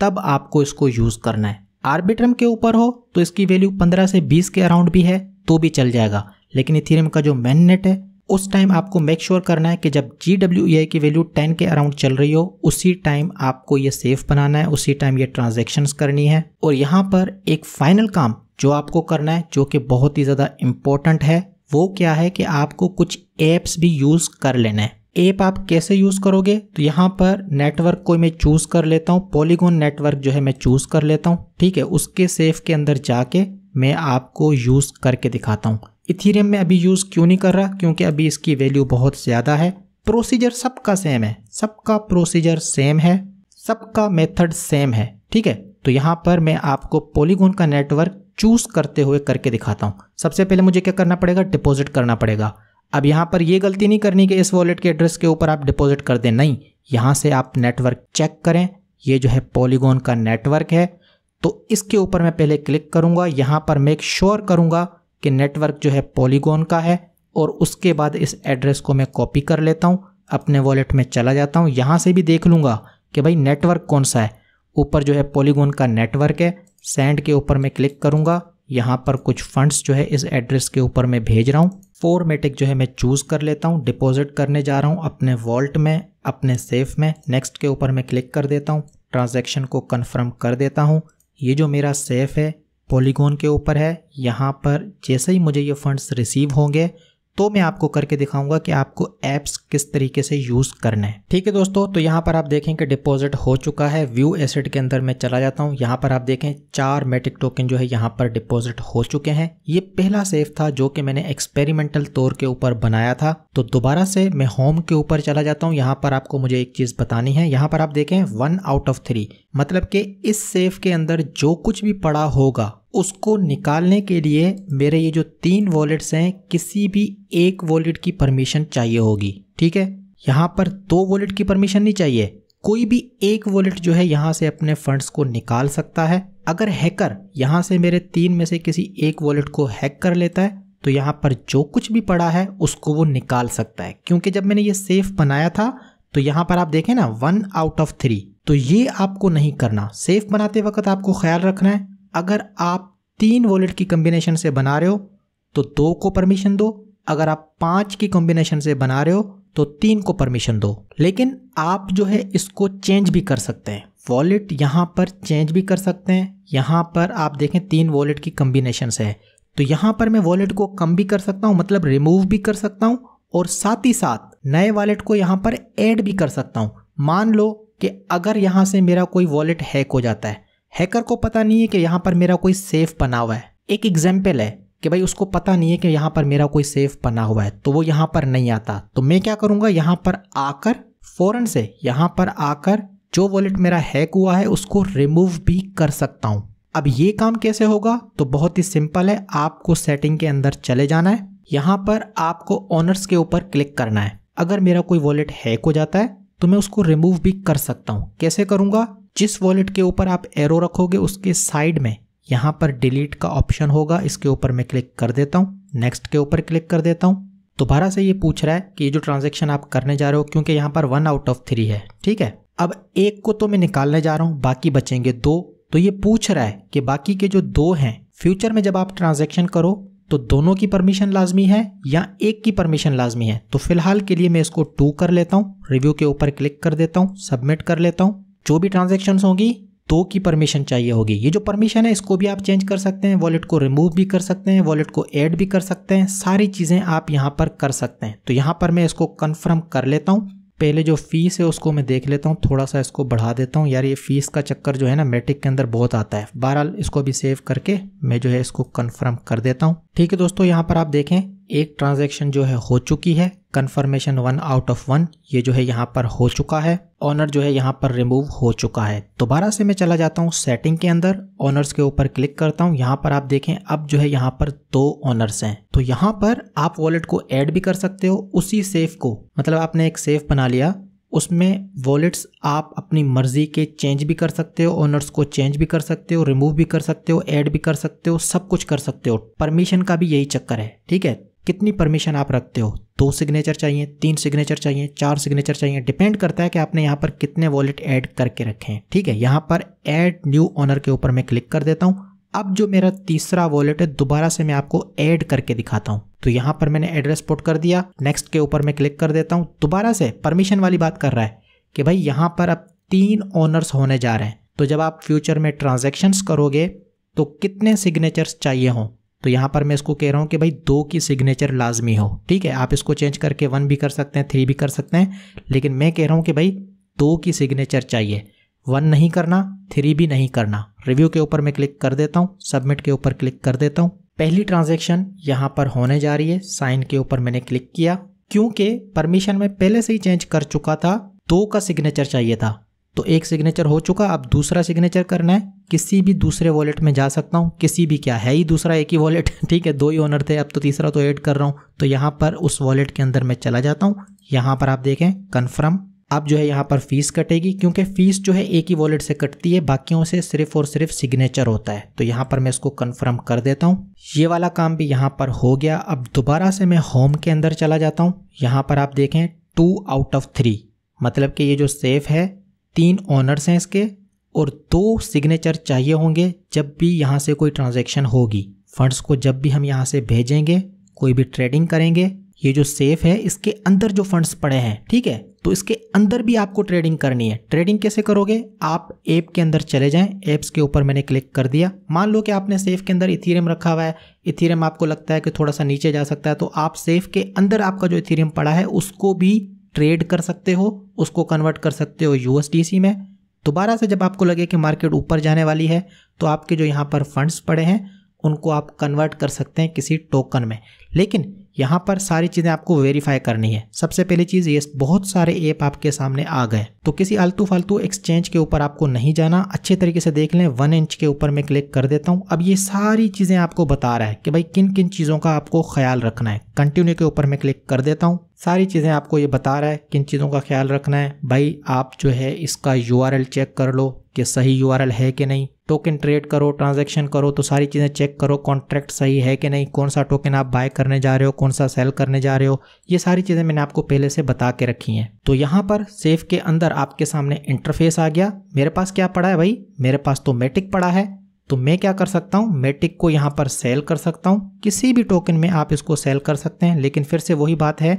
तब आपको इसको यूज़ करना है आर्बिट्रम के ऊपर हो तो इसकी वैल्यू 15 से 20 के अराउंड भी है तो भी चल जाएगा लेकिन इथेरियम का जो मेन नेट है उस टाइम आपको मेक श्योर sure करना है कि जब जी डब्ल्यू e की वैल्यू 10 के अराउंड चल रही हो उसी टाइम आपको ये सेफ बनाना है उसी टाइम ये ट्रांजेक्शन करनी है और यहाँ पर एक फाइनल काम जो आपको करना है जो कि बहुत ही ज़्यादा इम्पोर्टेंट है वो क्या है कि आपको कुछ एप्स भी यूज़ कर लेना है ऐप आप कैसे यूज़ करोगे तो यहाँ पर नेटवर्क को मैं चूज़ कर लेता हूँ पॉलीगोन नेटवर्क जो है मैं चूज़ कर लेता हूँ ठीक है उसके सेफ के अंदर जाके मैं आपको यूज़ करके दिखाता हूँ इथीरियम में अभी यूज़ क्यों नहीं कर रहा क्योंकि अभी इसकी वैल्यू बहुत ज़्यादा है प्रोसीजर सबका सेम है सबका प्रोसीजर सेम है सबका मेथड सेम है ठीक है तो यहाँ पर मैं आपको पॉलीगोन का नेटवर्क चूज़ करते हुए करके दिखाता हूँ सबसे पहले मुझे क्या करना पड़ेगा डिपॉजिट करना पड़ेगा अब यहाँ पर ये गलती नहीं करनी कि इस वॉलेट के एड्रेस के ऊपर आप डिपॉजिट कर दें नहीं यहाँ से आप नेटवर्क चेक करें ये जो है पॉलीगोन का नेटवर्क है तो इसके ऊपर मैं पहले क्लिक करूँगा यहाँ पर मेक श्योर करूँगा कि नेटवर्क जो है पॉलीगोन का है और उसके बाद इस एड्रेस को मैं कॉपी कर लेता हूँ अपने वॉलेट में चला जाता हूँ यहाँ से भी देख लूँगा कि भाई नेटवर्क कौन सा है ऊपर जो है पॉलीगोन का नेटवर्क है सेंड के ऊपर मैं क्लिक करूँगा यहाँ पर कुछ फंड्स जो है इस एड्रेस के ऊपर मैं भेज रहा हूँ फोरमेटिक जो है मैं चूज़ कर लेता हूँ डिपॉजिट करने जा रहा हूँ अपने वॉल्ट में अपने सेफ में नेक्स्ट के ऊपर मैं क्लिक कर देता हूँ ट्रांजेक्शन को कन्फर्म कर देता हूँ ये जो मेरा सेफ है पोलीगोन के ऊपर है यहाँ पर जैसे ही मुझे ये फंड्स रिसीव होंगे तो मैं आपको करके दिखाऊंगा कि आपको एप्स किस तरीके से यूज़ करना है ठीक है दोस्तों तो यहाँ पर आप देखें कि डिपॉजिट हो चुका है व्यू एसेट के अंदर मैं चला जाता हूँ यहाँ पर आप देखें चार मेटिक टोकन जो है यहाँ पर डिपॉजिट हो चुके हैं ये पहला सेफ था जो कि मैंने एक्सपेरिमेंटल तौर के ऊपर बनाया था तो दोबारा से मैं होम के ऊपर चला जाता हूँ यहाँ पर आपको मुझे एक चीज़ बतानी है यहाँ पर आप देखें वन आउट ऑफ थ्री मतलब कि इस सेफ के अंदर जो कुछ भी पड़ा होगा उसको निकालने के लिए मेरे ये जो तीन वॉलेट्स हैं किसी भी एक वॉलेट की परमिशन चाहिए होगी ठीक है यहाँ पर दो वॉलेट की परमिशन नहीं चाहिए कोई भी एक वॉलेट जो है यहाँ से अपने फंड्स को निकाल सकता है अगर हैकर यहाँ से मेरे तीन में से किसी एक वॉलेट को हैक कर लेता है तो यहाँ पर जो कुछ भी पड़ा है उसको वो निकाल सकता है क्योंकि जब मैंने ये सेफ बनाया था तो यहाँ पर आप देखें ना वन आउट ऑफ थ्री तो ये आपको नहीं करना सेफ बनाते वक्त आपको ख्याल रखना है अगर आप तीन वॉलेट की कॉम्बिनेशन से बना रहे हो तो दो को परमिशन दो अगर आप पांच की कॉम्बिनेशन से बना रहे हो तो तीन को परमिशन दो लेकिन आप जो है इसको चेंज भी कर सकते हैं वॉलेट यहाँ पर चेंज भी कर सकते हैं यहाँ पर आप देखें तीन वॉलेट की कम्बिनेशन है तो यहाँ पर मैं वॉलेट को कम भी कर सकता हूँ मतलब रिमूव भी कर सकता हूँ और साथ ही साथ नए वॉलेट को यहाँ पर ऐड भी कर सकता हूँ मान लो कि अगर यहाँ से मेरा कोई वॉलेट हैक हो जाता है हैकर को पता नहीं है कि यहाँ पर मेरा कोई सेफ बना हुआ है एक एग्जाम्पल है कि भाई उसको पता नहीं है कि यहाँ पर मेरा कोई सेफ बना हुआ है तो वो यहाँ पर नहीं आता तो मैं क्या करूँगा यहाँ पर आकर फ़ौरन से यहाँ पर आकर जो वॉलेट मेरा हैक हुआ है उसको रिमूव भी कर सकता हूँ अब ये काम कैसे होगा तो बहुत ही सिंपल है आपको सेटिंग के अंदर चले जाना है यहाँ पर आपको ऑनर्स के ऊपर क्लिक करना है अगर मेरा कोई वॉलेट हैक हो जाता है तो मैं उसको रिमूव भी कर सकता हूँ कैसे करूँगा जिस वॉलेट के ऊपर आप एरो रखोगे उसके साइड में यहाँ पर डिलीट का ऑप्शन होगा इसके ऊपर मैं क्लिक कर देता हूँ नेक्स्ट के ऊपर क्लिक कर देता हूँ दोबारा से ये पूछ रहा है कि ये जो ट्रांजेक्शन आप करने जा रहे हो क्योंकि यहाँ पर वन आउट ऑफ थ्री है ठीक है अब एक को तो मैं निकालने जा रहा हूँ बाकी बचेंगे दो तो ये पूछ रहा है कि बाकी के जो दो हैं फ्यूचर में जब आप ट्रांजेक्शन करो तो दोनों की परमिशन लाजमी है या एक की परमिशन लाजमी है तो फिलहाल के लिए मैं इसको टू कर लेता हूँ रिव्यू के ऊपर क्लिक कर देता हूँ सबमिट कर लेता हूँ जो भी ट्रांजेक्शन होगी दो की परमिशन चाहिए होगी ये जो परमिशन है इसको भी आप चेंज कर सकते हैं वॉलेट को रिमूव भी कर सकते हैं वॉलेट को ऐड भी कर सकते हैं सारी चीज़ें आप यहाँ पर कर सकते हैं तो यहाँ पर मैं इसको कन्फर्म कर लेता हूँ पहले जो फीस है उसको मैं देख लेता हूँ थोड़ा सा इसको बढ़ा देता हूँ यार ये फीस का चक्कर जो है ना मेट्रिक के अंदर बहुत आता है बहरहाल इसको भी सेव करके मैं जो है इसको कन्फर्म कर देता हूँ ठीक है दोस्तों यहाँ पर आप देखें एक ट्रांजैक्शन जो है हो चुकी है confirmation one out of one ये जो है यहाँ पर हो चुका है ऑनर जो है यहाँ पर रिमूव हो चुका है दोबारा से मैं चला जाता हूँ सेटिंग के अंदर ऑनर्स के ऊपर क्लिक करता हूँ यहाँ पर आप देखें अब जो है यहाँ पर दो ऑनर्स हैं तो यहाँ पर आप वॉलेट को ऐड भी कर सकते हो उसी सेफ को मतलब आपने एक सेफ बना लिया उसमें वॉलेट्स आप अपनी मर्जी के चेंज भी कर सकते हो ओनर्स को चेंज भी कर सकते हो रिमूव भी कर सकते हो ऐड भी कर सकते हो सब कुछ कर सकते हो परमिशन का भी यही चक्कर है ठीक है कितनी परमिशन आप रखते हो दो सिग्नेचर चाहिए तीन सिग्नेचर चाहिए चार सिग्नेचर चाहिए डिपेंड करता है कि आपने यहाँ पर कितने वॉलेट ऐड करके रखे हैं ठीक है यहाँ पर ऐड न्यू ऑनर के ऊपर मैं क्लिक कर देता हूँ अब जो मेरा तीसरा वॉलेट है दोबारा से मैं आपको ऐड करके दिखाता हूँ तो यहाँ पर मैंने एड्रेस पोट कर दिया नेक्स्ट के ऊपर मैं क्लिक कर देता हूँ दोबारा से परमिशन वाली बात कर रहा है कि भाई यहाँ पर अब तीन ऑनर्स होने जा रहे हैं तो जब आप फ्यूचर में ट्रांजेक्शन्स करोगे तो कितने सिग्नेचर्स चाहिए हों तो यहाँ पर मैं इसको कह रहा हूँ कि भाई दो की सिग्नेचर लाजमी हो ठीक है आप इसको चेंज करके वन भी कर सकते हैं थ्री भी कर सकते हैं लेकिन मैं कह रहा हूँ कि भाई दो की सिग्नेचर चाहिए वन नहीं करना थ्री भी नहीं करना रिव्यू के ऊपर मैं क्लिक कर देता हूँ सबमिट के ऊपर क्लिक कर देता हूँ पहली ट्रांजेक्शन यहाँ पर होने जा रही है साइन के ऊपर मैंने क्लिक किया क्योंकि परमिशन मैं पहले से ही चेंज कर चुका था दो का सिग्नेचर चाहिए था तो एक सिग्नेचर हो चुका अब दूसरा सिग्नेचर करना है किसी भी दूसरे वॉलेट में जा सकता हूँ किसी भी क्या है ही दूसरा एक ही वॉलेट ठीक है दो ही ओनर थे अब तो तीसरा तो ऐड कर रहा हूँ तो यहाँ पर उस वॉलेट के अंदर मैं चला जाता हूँ यहाँ पर आप देखें कन्फर्म अब जो है यहाँ पर फीस कटेगी क्योंकि फीस जो है एक ही वॉलेट से कटती है बाकियों से सिर्फ और सिर्फ सिग्नेचर होता है तो यहाँ पर मैं इसको कन्फर्म कर देता हूँ ये वाला काम भी यहाँ पर हो गया अब दोबारा से मैं होम के अंदर चला जाता हूँ यहाँ पर आप देखें टू आउट ऑफ थ्री मतलब कि ये जो सेफ है तीन ऑनर्स हैं इसके और दो सिग्नेचर चाहिए होंगे जब भी यहाँ से कोई ट्रांजेक्शन होगी फंड्स को जब भी हम यहाँ से भेजेंगे कोई भी ट्रेडिंग करेंगे ये जो सेफ है इसके अंदर जो फंड्स पड़े हैं ठीक है तो इसके अंदर भी आपको ट्रेडिंग करनी है ट्रेडिंग कैसे करोगे आप ऐप के अंदर चले जाएं ऐप्स के ऊपर मैंने क्लिक कर दिया मान लो कि आपने सेफ के अंदर इथीरियम रखा हुआ है इथीरियम आपको लगता है कि थोड़ा सा नीचे जा सकता है तो आप सेफ के अंदर आपका जो इथीरियम पड़ा है उसको भी ट्रेड कर सकते हो उसको कन्वर्ट कर सकते हो यू में दोबारा से जब आपको लगे कि मार्केट ऊपर जाने वाली है तो आपके जो यहाँ पर फंड्स पड़े हैं उनको आप कन्वर्ट कर सकते हैं किसी टोकन में लेकिन यहाँ पर सारी चीज़ें आपको वेरीफाई करनी है सबसे पहली चीज़ ये बहुत सारे ऐप आपके सामने आ गए तो किसी आलतू फालतू एक्सचेंज के ऊपर आपको नहीं जाना अच्छे तरीके से देख लें वन इंच के ऊपर मैं क्लिक कर देता हूँ अब ये सारी चीज़ें आपको बता रहा है कि भाई किन किन चीज़ों का आपको ख्याल रखना है कंटिन्यू के ऊपर मैं क्लिक कर देता हूँ सारी चीज़ें आपको ये बता रहा है किन चीज़ों का ख्याल रखना है भाई आप जो है इसका यू चेक कर लो कि सही यू है कि नहीं टोकन ट्रेड करो ट्रांजैक्शन करो तो सारी चीज़ें चेक करो कॉन्ट्रैक्ट सही है कि नहीं कौन सा टोकन आप बाय करने जा रहे हो कौन सा सेल करने जा रहे हो ये सारी चीज़ें मैंने आपको पहले से बता के रखी हैं तो यहाँ पर सेफ के अंदर आपके सामने इंटरफेस आ गया मेरे पास क्या पड़ा है भाई मेरे पास तो मेटिक पड़ा है तो मैं क्या कर सकता हूँ मेटिक को यहाँ पर सेल कर सकता हूँ किसी भी टोकन में आप इसको सेल कर सकते हैं लेकिन फिर से वही बात है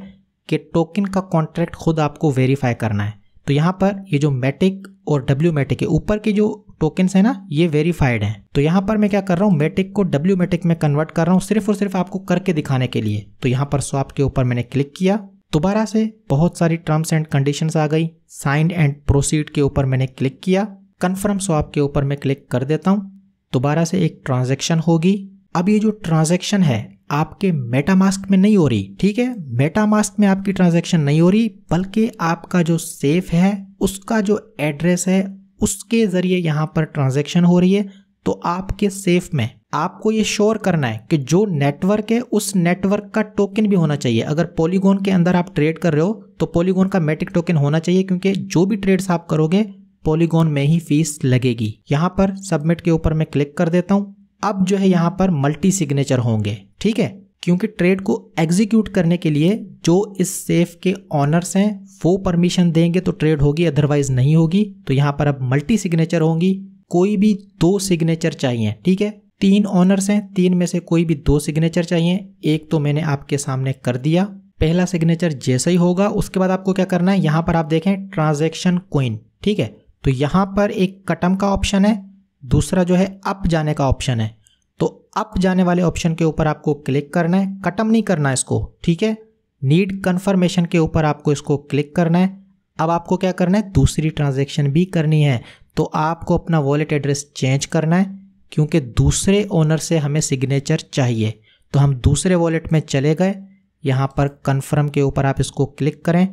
कि टोकन का कॉन्ट्रैक्ट खुद आपको वेरीफाई करना है तो यहाँ पर ये जो मेटिक और डब्ल्यू मेटिक के ऊपर के जो टोकन्स है ना ये वेरीफाइड हैं तो यहाँ पर मैं क्या कर रहा हूँ मेटिक को डब्ल्यू मेटिक में कन्वर्ट कर रहा हूँ सिर्फ और सिर्फ आपको करके दिखाने के लिए तो यहाँ पर स्वाप के ऊपर मैंने क्लिक किया दोबारा से बहुत सारी टर्म्स एंड कंडीशंस आ गई साइन एंड प्रोसीड के ऊपर मैंने क्लिक किया कन्फर्म स्वाप के ऊपर मैं क्लिक कर देता हूँ दोबारा से एक ट्रांजेक्शन होगी अब ये जो ट्रांजेक्शन है आपके मेटामास्क में नहीं हो रही ठीक है मेटामास्क में आपकी ट्रांजेक्शन नहीं हो रही बल्कि आपका जो सेफ है उसका जो एड्रेस है उसके ज़रिए यहाँ पर ट्रांजेक्शन हो रही है तो आपके सेफ में आपको ये श्योर करना है कि जो नेटवर्क है उस नेटवर्क का टोकन भी होना चाहिए अगर पोलीगोन के अंदर आप ट्रेड कर रहे हो तो पोलीगोन का मेट्रिक टोकन होना चाहिए क्योंकि जो भी ट्रेड्स आप करोगे पोलीगोन में ही फीस लगेगी यहाँ पर सबमिट के ऊपर मैं क्लिक कर देता हूँ अब जो है यहाँ पर मल्टी सिग्नेचर होंगे ठीक है क्योंकि ट्रेड को एग्जीक्यूट करने के लिए जो इस सेफ के ऑनर्स हैं वो परमिशन देंगे तो ट्रेड होगी अदरवाइज नहीं होगी तो यहाँ पर अब मल्टी सिग्नेचर होंगी कोई भी दो सिग्नेचर चाहिए ठीक है तीन ऑनर्स हैं तीन में से कोई भी दो सिग्नेचर चाहिए एक तो मैंने आपके सामने कर दिया पहला सिग्नेचर जैसा ही होगा उसके बाद आपको क्या करना है यहाँ पर आप देखें ट्रांजेक्शन कोइन ठीक है तो यहाँ पर एक कटम का ऑप्शन है दूसरा जो है अप जाने का ऑप्शन है तो अप जाने वाले ऑप्शन के ऊपर आपको क्लिक करना है कटम नहीं करना है इसको ठीक है नीड कन्फर्मेशन के ऊपर आपको इसको क्लिक करना है अब आपको क्या करना है दूसरी ट्रांजेक्शन भी करनी है तो आपको अपना वॉलेट एड्रेस चेंज करना है क्योंकि दूसरे ओनर से हमें सिग्नेचर चाहिए तो हम दूसरे वॉलेट में चले गए यहाँ पर कन्फर्म के ऊपर आप इसको क्लिक करें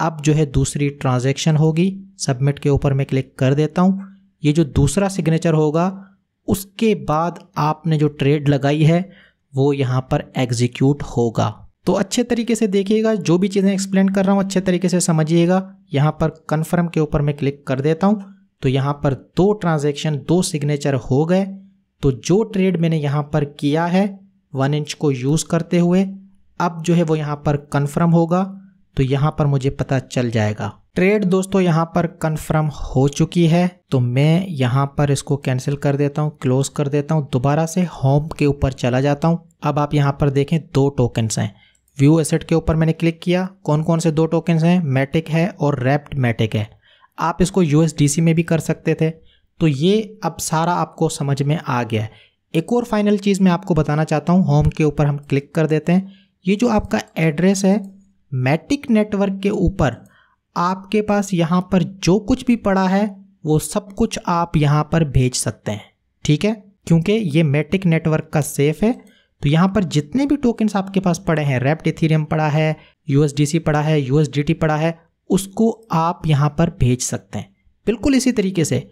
अब जो है दूसरी ट्रांजेक्शन होगी सबमिट के ऊपर मैं क्लिक कर देता हूँ ये जो दूसरा सिग्नेचर होगा उसके बाद आपने जो ट्रेड लगाई है वो यहाँ पर एग्जीक्यूट होगा तो अच्छे तरीके से देखिएगा जो भी चीज़ें एक्सप्लेन कर रहा हूँ अच्छे तरीके से समझिएगा यहाँ पर कन्फर्म के ऊपर मैं क्लिक कर देता हूँ तो यहाँ पर दो ट्रांजेक्शन दो सिग्नेचर हो गए तो जो ट्रेड मैंने यहाँ पर किया है वन इंच को यूज़ करते हुए अब जो है वो यहाँ पर कन्फर्म होगा तो यहाँ पर मुझे पता चल जाएगा ट्रेड दोस्तों यहाँ पर कन्फर्म हो चुकी है तो मैं यहाँ पर इसको कैंसिल कर देता हूँ क्लोज कर देता हूँ दोबारा से होम के ऊपर चला जाता हूँ अब आप यहाँ पर देखें दो टोकन्स हैं व्यू एसेट के ऊपर मैंने क्लिक किया कौन कौन से दो टोकन्स हैं मैटिक है और रैप्ड मैटिक है आप इसको यूएसडीसी में भी कर सकते थे तो ये अब सारा आपको समझ में आ गया है एक और फाइनल चीज़ मैं आपको बताना चाहता हूँ होम के ऊपर हम क्लिक कर देते हैं ये जो आपका एड्रेस है मैटिक नेटवर्क के ऊपर आपके पास यहाँ पर जो कुछ भी पड़ा है वो सब कुछ आप यहाँ पर भेज सकते हैं ठीक है क्योंकि ये मेटिक नेटवर्क का सेफ है तो यहाँ पर जितने भी टोकन्स आपके पास पड़े हैं रेप्ट इथीरियम पड़ा है यूएसडीसी पड़ा है यूएसडीटी पड़ा है उसको आप यहाँ पर भेज सकते हैं बिल्कुल इसी तरीके से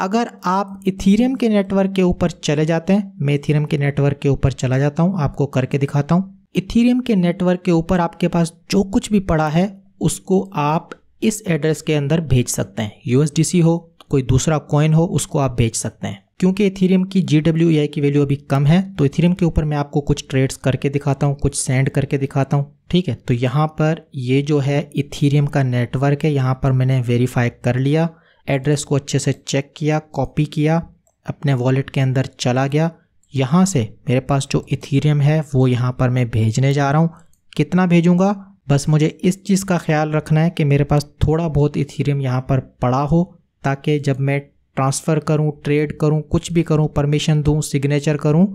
अगर आप इथीरियम के नेटवर्क के ऊपर चले जाते हैं मैं इथीरियम के नेटवर्क के ऊपर चला जाता हूँ आपको करके दिखाता हूँ इथीरियम के नेटवर्क के ऊपर आपके पास जो कुछ भी पड़ा है उसको आप इस एड्रेस के अंदर भेज सकते हैं यूएसडीसी हो कोई दूसरा कॉइन हो उसको आप भेज सकते हैं क्योंकि इथेरियम की जी डब्ल्यू की वैल्यू अभी कम है तो इथेरियम के ऊपर मैं आपको कुछ ट्रेड्स करके दिखाता हूँ कुछ सेंड करके दिखाता हूँ ठीक है तो यहाँ पर ये जो है इथेरियम का नेटवर्क है यहाँ पर मैंने वेरीफाई कर लिया एड्रेस को अच्छे से चेक किया कॉपी किया अपने वॉलेट के अंदर चला गया यहाँ से मेरे पास जो इथेरियम है वो यहाँ पर मैं भेजने जा रहा हूँ कितना भेजूँगा बस मुझे इस चीज़ का ख्याल रखना है कि मेरे पास थोड़ा बहुत इथीरियम यहाँ पर पड़ा हो ताकि जब मैं ट्रांसफ़र करूँ ट्रेड करूँ कुछ भी करूँ परमिशन दूँ सिग्नेचर करूँ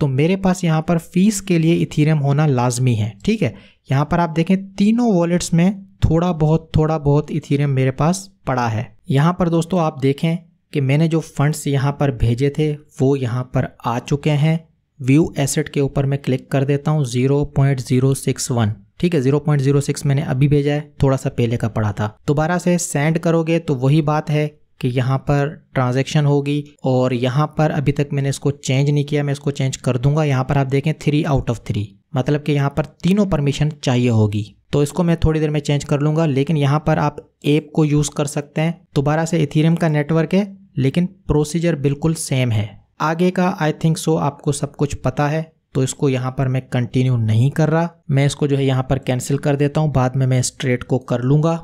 तो मेरे पास यहाँ पर फ़ीस के लिए इथीरियम होना लाजमी है ठीक है यहाँ पर आप देखें तीनों वॉलेट्स में थोड़ा बहुत थोड़ा बहुत इथीरियम मेरे पास पड़ा है यहाँ पर दोस्तों आप देखें कि मैंने जो फंड्स यहाँ पर भेजे थे वो यहाँ पर आ चुके हैं व्यू एसेट के ऊपर मैं क्लिक कर देता हूँ zero point zero six one ठीक है 0.06 मैंने अभी भेजा है थोड़ा सा पहले का पड़ा था दोबारा से सेंड करोगे तो वही बात है कि यहाँ पर ट्रांजेक्शन होगी और यहाँ पर अभी तक मैंने इसको चेंज नहीं किया मैं इसको चेंज कर दूंगा यहाँ पर आप देखें थ्री आउट ऑफ थ्री मतलब कि यहाँ पर तीनों परमिशन चाहिए होगी तो इसको मैं थोड़ी देर में चेंज कर लूंगा लेकिन यहाँ पर आप एप को यूज़ कर सकते हैं दोबारा से इथीरियम का नेटवर्क है लेकिन प्रोसीजर बिल्कुल सेम है आगे का आई थिंक सो आपको सब कुछ पता है तो इसको यहाँ पर मैं कंटिन्यू नहीं कर रहा मैं इसको जो है यहाँ पर कैंसिल कर देता हूँ बाद में मैं स्ट्रेट को कर लूँगा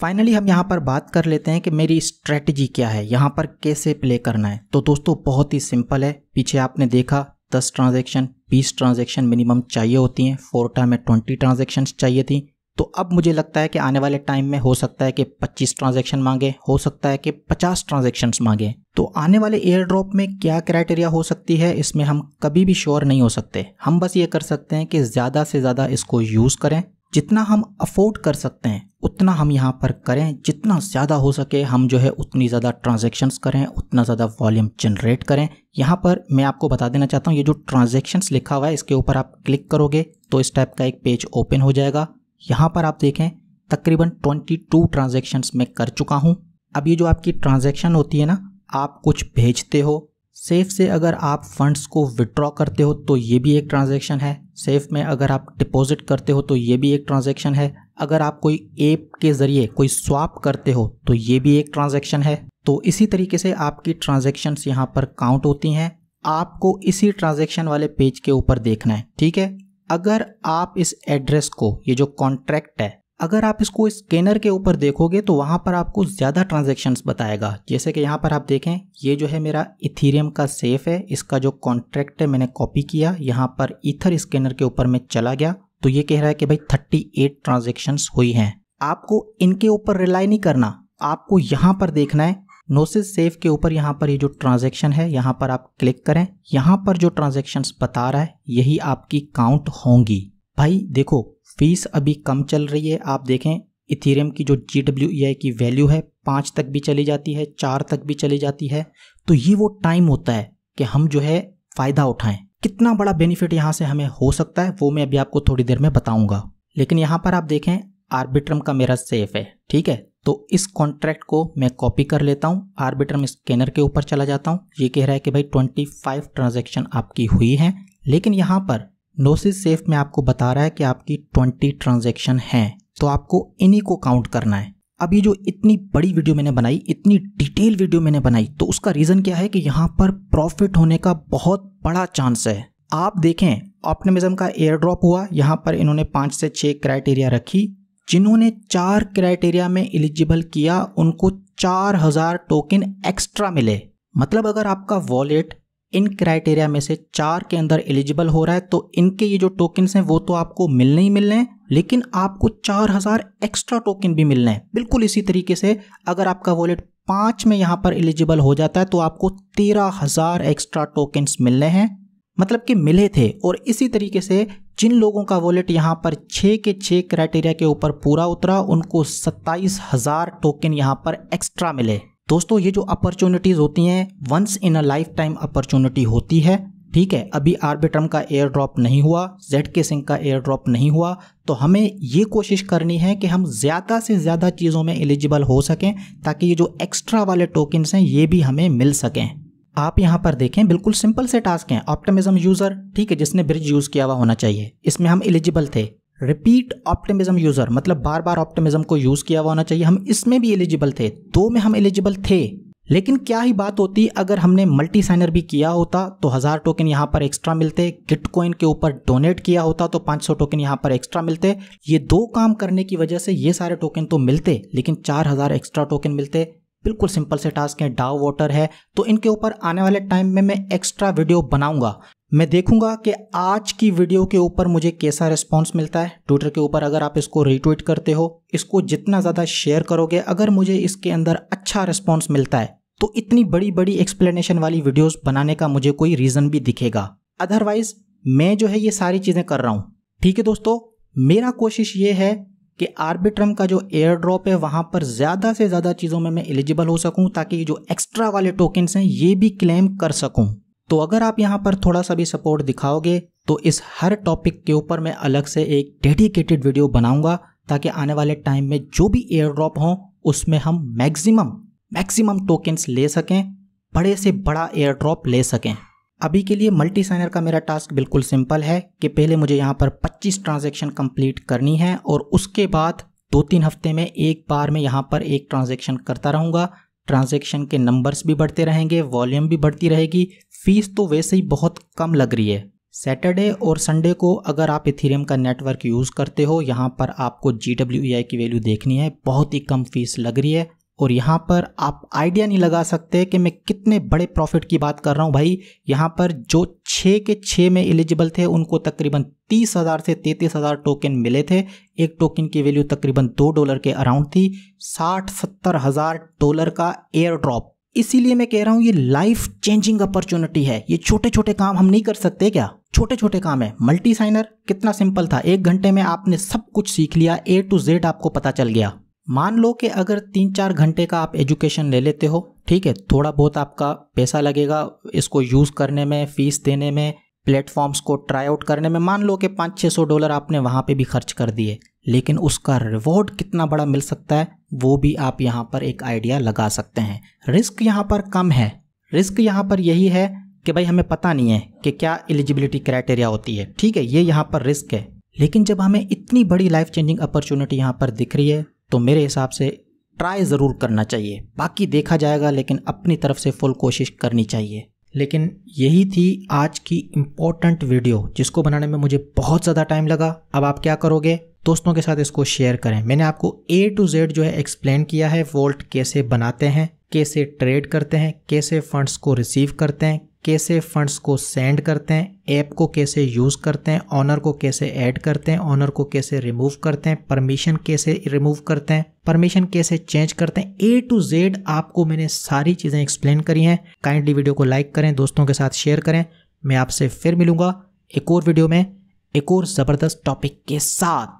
फाइनली हम यहाँ पर बात कर लेते हैं कि मेरी स्ट्रेटजी क्या है यहाँ पर कैसे प्ले करना है तो दोस्तों बहुत ही सिंपल है पीछे आपने देखा दस ट्रांजेक्शन बीस ट्रांजेक्शन मिनिमम चाहिए होती हैं फोरटा में ट्वेंटी ट्रांजेक्शन चाहिए थी तो अब मुझे लगता है कि आने वाले टाइम में हो सकता है कि 25 ट्रांजैक्शन मांगे हो सकता है कि 50 ट्रांजैक्शंस मांगे तो आने वाले एयर ड्रॉप में क्या क्राइटेरिया हो सकती है इसमें हम कभी भी श्योर नहीं हो सकते हम बस ये कर सकते हैं कि ज़्यादा से ज़्यादा इसको यूज़ करें जितना हम अफोर्ड कर सकते हैं उतना हम यहाँ पर करें जितना ज़्यादा हो सके हम जो है उतनी ज़्यादा ट्रांजेक्शन्स करें उतना ज़्यादा वॉल्यूम जनरेट करें यहाँ पर मैं आपको बता देना चाहता हूँ ये जो ट्रांजेक्शन्स लिखा हुआ है इसके ऊपर आप क्लिक करोगे तो इस टाइप का एक पेज ओपन हो जाएगा यहाँ पर आप देखें तकरीबन टू ट्रांजेक्शन्स मैं कर चुका हूँ अब ये जो आपकी ट्रांजेक्शन होती है ना आप कुछ भेजते हो सेफ से अगर आप फंड्स को विड्रॉ करते हो तो ये भी एक ट्रांजेक्शन है सेफ में अगर आप डिपॉजिट करते हो तो ये भी एक ट्रांजेक्शन है अगर आप कोई ऐप के ज़रिए कोई स्वाप करते हो तो ये भी एक ट्रांजेक्शन है तो इसी तरीके से आपकी ट्रांजेक्शन यहाँ पर काउंट होती हैं आपको इसी ट्रांजेक्शन वाले पेज के ऊपर देखना है ठीक है अगर आप इस एड्रेस को ये जो कॉन्ट्रैक्ट है अगर आप इसको स्कैनर के ऊपर देखोगे तो वहाँ पर आपको ज़्यादा ट्रांजेक्शन्स बताएगा जैसे कि यहाँ पर आप देखें ये जो है मेरा इथीरियम का सेफ है इसका जो कॉन्ट्रैक्ट है मैंने कॉपी किया यहाँ पर इथर स्कैनर के ऊपर मैं चला गया तो ये कह रहा है कि भाई थर्टी एट ट्रांजेक्शन हुई हैं आपको इनके ऊपर रिलाई नहीं करना आपको यहाँ पर देखना है नोसिस सेफ के ऊपर यहाँ पर ये यह जो ट्रांजेक्शन है यहाँ पर आप क्लिक करें यहाँ पर जो ट्रांजेक्शन्स बता रहा है यही आपकी काउंट होंगी भाई देखो फीस अभी कम चल रही है आप देखें इथेरियम की जो जी डब्ल्यू ई आई की वैल्यू है पाँच तक भी चली जाती है चार तक भी चली जाती है तो ये वो टाइम होता है कि हम जो है फ़ायदा उठाएं कितना बड़ा बेनिफिट यहाँ से हमें हो सकता है वो मैं अभी आपको थोड़ी देर में बताऊंगा लेकिन यहाँ पर आप देखें आर्बिट्रम का मेरा सेफ है ठीक है तो इस कॉन्ट्रैक्ट को मैं कॉपी कर लेता हूँ आर्बिट्रम स्कैनर के ऊपर चला जाता हूँ ये कह रहा है कि भाई ट्वेंटी फाइव ट्रांजेक्शन आपकी हुई है लेकिन यहाँ पर नोसिस सेफ में आपको बता रहा है कि आपकी ट्वेंटी ट्रांजेक्शन हैं तो आपको इन्हीं को काउंट करना है अब ये जो इतनी बड़ी वीडियो मैंने बनाई इतनी डिटेल वीडियो मैंने बनाई तो उसका रीज़न क्या है कि यहाँ पर प्रॉफिट होने का बहुत बड़ा चांस है आप देखें ऑप्टिमिज्म का एयर ड्रॉप हुआ यहाँ पर इन्होंने पाँच से छः क्राइटेरिया रखी जिन्होंने चार क्राइटेरिया में एलिजिबल किया उनको चार हज़ार टोकन एक्स्ट्रा मिले मतलब अगर आपका वॉलेट इन क्राइटेरिया में से चार के अंदर एलिजिबल हो रहा है तो इनके ये जो टोकन्स हैं वो तो आपको मिलने ही मिलने हैं लेकिन आपको चार हज़ार एक्स्ट्रा टोकन भी मिलने हैं बिल्कुल इसी तरीके से अगर आपका वॉलेट पाँच में यहाँ पर एलिजिबल हो जाता है तो आपको तेरह हज़ार एक्स्ट्रा टोकन्स मिलने हैं मतलब कि मिले थे और इसी तरीके से जिन लोगों का वॉलेट यहाँ पर छः के छः क्राइटेरिया के ऊपर पूरा उतरा उनको सत्ताईस हज़ार टोकन यहाँ पर एक्स्ट्रा मिले दोस्तों ये जो अपॉर्चुनिटीज़ होती हैं once in a lifetime opportunity होती है ठीक है अभी आर्बिट्रम का एयर ड्रॉप नहीं हुआ जेड के सिंह का एयर ड्रॉप नहीं हुआ तो हमें ये कोशिश करनी है कि हम ज़्यादा से ज़्यादा चीज़ों में एलिजिबल हो सकें ताकि ये जो एक्स्ट्रा वाले टोकन्स हैं ये भी हमें मिल सकें आप यहाँ पर देखें बिल्कुल सिंपल से टास्क हैं ऑप्टमिज्म यूज़र ठीक है जिसने ब्रिज यूज़ किया हुआ होना चाहिए इसमें हम एलिजिबल थे रिपीट ऑप्टिमिज्म यूज़र मतलब बार बार ऑप्टिमिज्म को यूज़ किया हुआ होना चाहिए हम इसमें भी एलिजिबल थे दो में हम एलिजिबल थे लेकिन क्या ही बात होती अगर हमने मल्टी साइनर भी किया होता तो हज़ार टोकन यहाँ पर एक्स्ट्रा मिलते किट कोइन के ऊपर डोनेट किया होता तो 500 टोकन यहाँ पर एक्स्ट्रा मिलते ये दो काम करने की वजह से ये सारे टोकन तो मिलते लेकिन 4000 एक्स्ट्रा टोकन मिलते बिल्कुल सिंपल से टास्क है डाव वाटर है तो इनके ऊपर आने वाले टाइम में मैं एक्स्ट्रा वीडियो बनाऊंगा मैं देखूंगा कि आज की वीडियो के ऊपर मुझे कैसा रिस्पॉन्स मिलता है ट्विटर के ऊपर अगर आप इसको रिट्वीट करते हो इसको जितना ज़्यादा शेयर करोगे अगर मुझे इसके अंदर अच्छा रिस्पॉन्स मिलता है तो इतनी बड़ी बड़ी एक्सप्लेनेशन वाली वीडियोस बनाने का मुझे कोई रीज़न भी दिखेगा अदरवाइज मैं जो है ये सारी चीज़ें कर रहा हूँ ठीक है दोस्तों मेरा कोशिश ये है कि आर्बिट्रम का जो एयर ड्रॉप है वहाँ पर ज़्यादा से ज़्यादा चीज़ों में मैं एलिजिबल हो सकूँ ताकि जो एक्स्ट्रा वाले टोकन्स हैं ये भी क्लेम कर सकूँ तो अगर आप यहाँ पर थोड़ा सा भी सपोर्ट दिखाओगे तो इस हर टॉपिक के ऊपर मैं अलग से एक डेडिकेटेड वीडियो बनाऊंगा ताकि आने वाले टाइम में जो भी एयर ड्रॉप हों उसमें हम मैक्सिमम मैक्सिमम टोकन्स ले सकें बड़े से बड़ा एयर ड्रॉप ले सकें अभी के लिए मल्टी साइनर का मेरा टास्क बिल्कुल सिंपल है कि पहले मुझे यहाँ पर 25 ट्रांजेक्शन कंप्लीट करनी है और उसके बाद दो तीन हफ्ते में एक बार में यहाँ पर एक ट्रांजेक्शन करता रहूँगा ट्रांजेक्शन के नंबर्स भी बढ़ते रहेंगे वॉल्यूम भी बढ़ती रहेगी फीस तो वैसे ही बहुत कम लग रही है सैटरडे और संडे को अगर आप इथेरियम का नेटवर्क यूज़ करते हो यहाँ पर आपको जी e की वैल्यू देखनी है बहुत ही कम फीस लग रही है और यहाँ पर आप आइडिया नहीं लगा सकते कि मैं कितने बड़े प्रॉफिट की बात कर रहा हूँ भाई यहाँ पर जो छः के छः में एलिजिबल थे उनको तकरीबन तीस हज़ार से तैंतीस हज़ार टोकन मिले थे एक टोकन की वैल्यू तकरीबन दो डॉलर के अराउंड थी साठ सत्तर हज़ार डॉलर का एयर ड्रॉप इसीलिए मैं कह रहा हूँ ये लाइफ चेंजिंग अपॉर्चुनिटी है ये छोटे छोटे काम हम नहीं कर सकते क्या छोटे छोटे काम है मल्टी साइनर कितना सिंपल था एक घंटे में आपने सब कुछ सीख लिया ए टू जेड आपको पता चल गया मान लो कि अगर तीन चार घंटे का आप एजुकेशन ले लेते हो ठीक है थोड़ा बहुत आपका पैसा लगेगा इसको यूज़ करने में फ़ीस देने में प्लेटफॉर्म्स को ट्राई आउट करने में मान लो कि पाँच छः सौ डॉलर आपने वहाँ पे भी खर्च कर दिए लेकिन उसका रिवॉर्ड कितना बड़ा मिल सकता है वो भी आप यहाँ पर एक आइडिया लगा सकते हैं रिस्क यहाँ पर कम है रिस्क यहाँ पर यही है कि भाई हमें पता नहीं है कि क्या एलिजिबिलिटी क्राइटेरिया होती है ठीक है ये यहाँ पर रिस्क है लेकिन जब हमें इतनी बड़ी लाइफ चेंजिंग अपॉर्चुनिटी यहाँ पर दिख रही है तो मेरे हिसाब से ट्राई ज़रूर करना चाहिए बाकी देखा जाएगा लेकिन अपनी तरफ से फुल कोशिश करनी चाहिए लेकिन यही थी आज की इम्पोर्टेंट वीडियो जिसको बनाने में मुझे बहुत ज़्यादा टाइम लगा अब आप क्या करोगे दोस्तों के साथ इसको शेयर करें मैंने आपको ए टू जेड जो है एक्सप्लेन किया है वोल्ट कैसे बनाते हैं कैसे ट्रेड करते हैं कैसे फंड्स को रिसीव करते हैं कैसे फंड्स को सेंड करते हैं ऐप को कैसे यूज़ करते हैं ऑनर को कैसे ऐड करते हैं ऑनर को कैसे रिमूव करते हैं परमिशन कैसे रिमूव करते हैं परमिशन कैसे चेंज करते हैं ए टू जेड आपको मैंने सारी चीज़ें एक्सप्लेन करी हैं काइंडली वीडियो को लाइक करें दोस्तों के साथ शेयर करें मैं आपसे फिर मिलूंगा एक और वीडियो में एक और ज़बरदस्त टॉपिक के साथ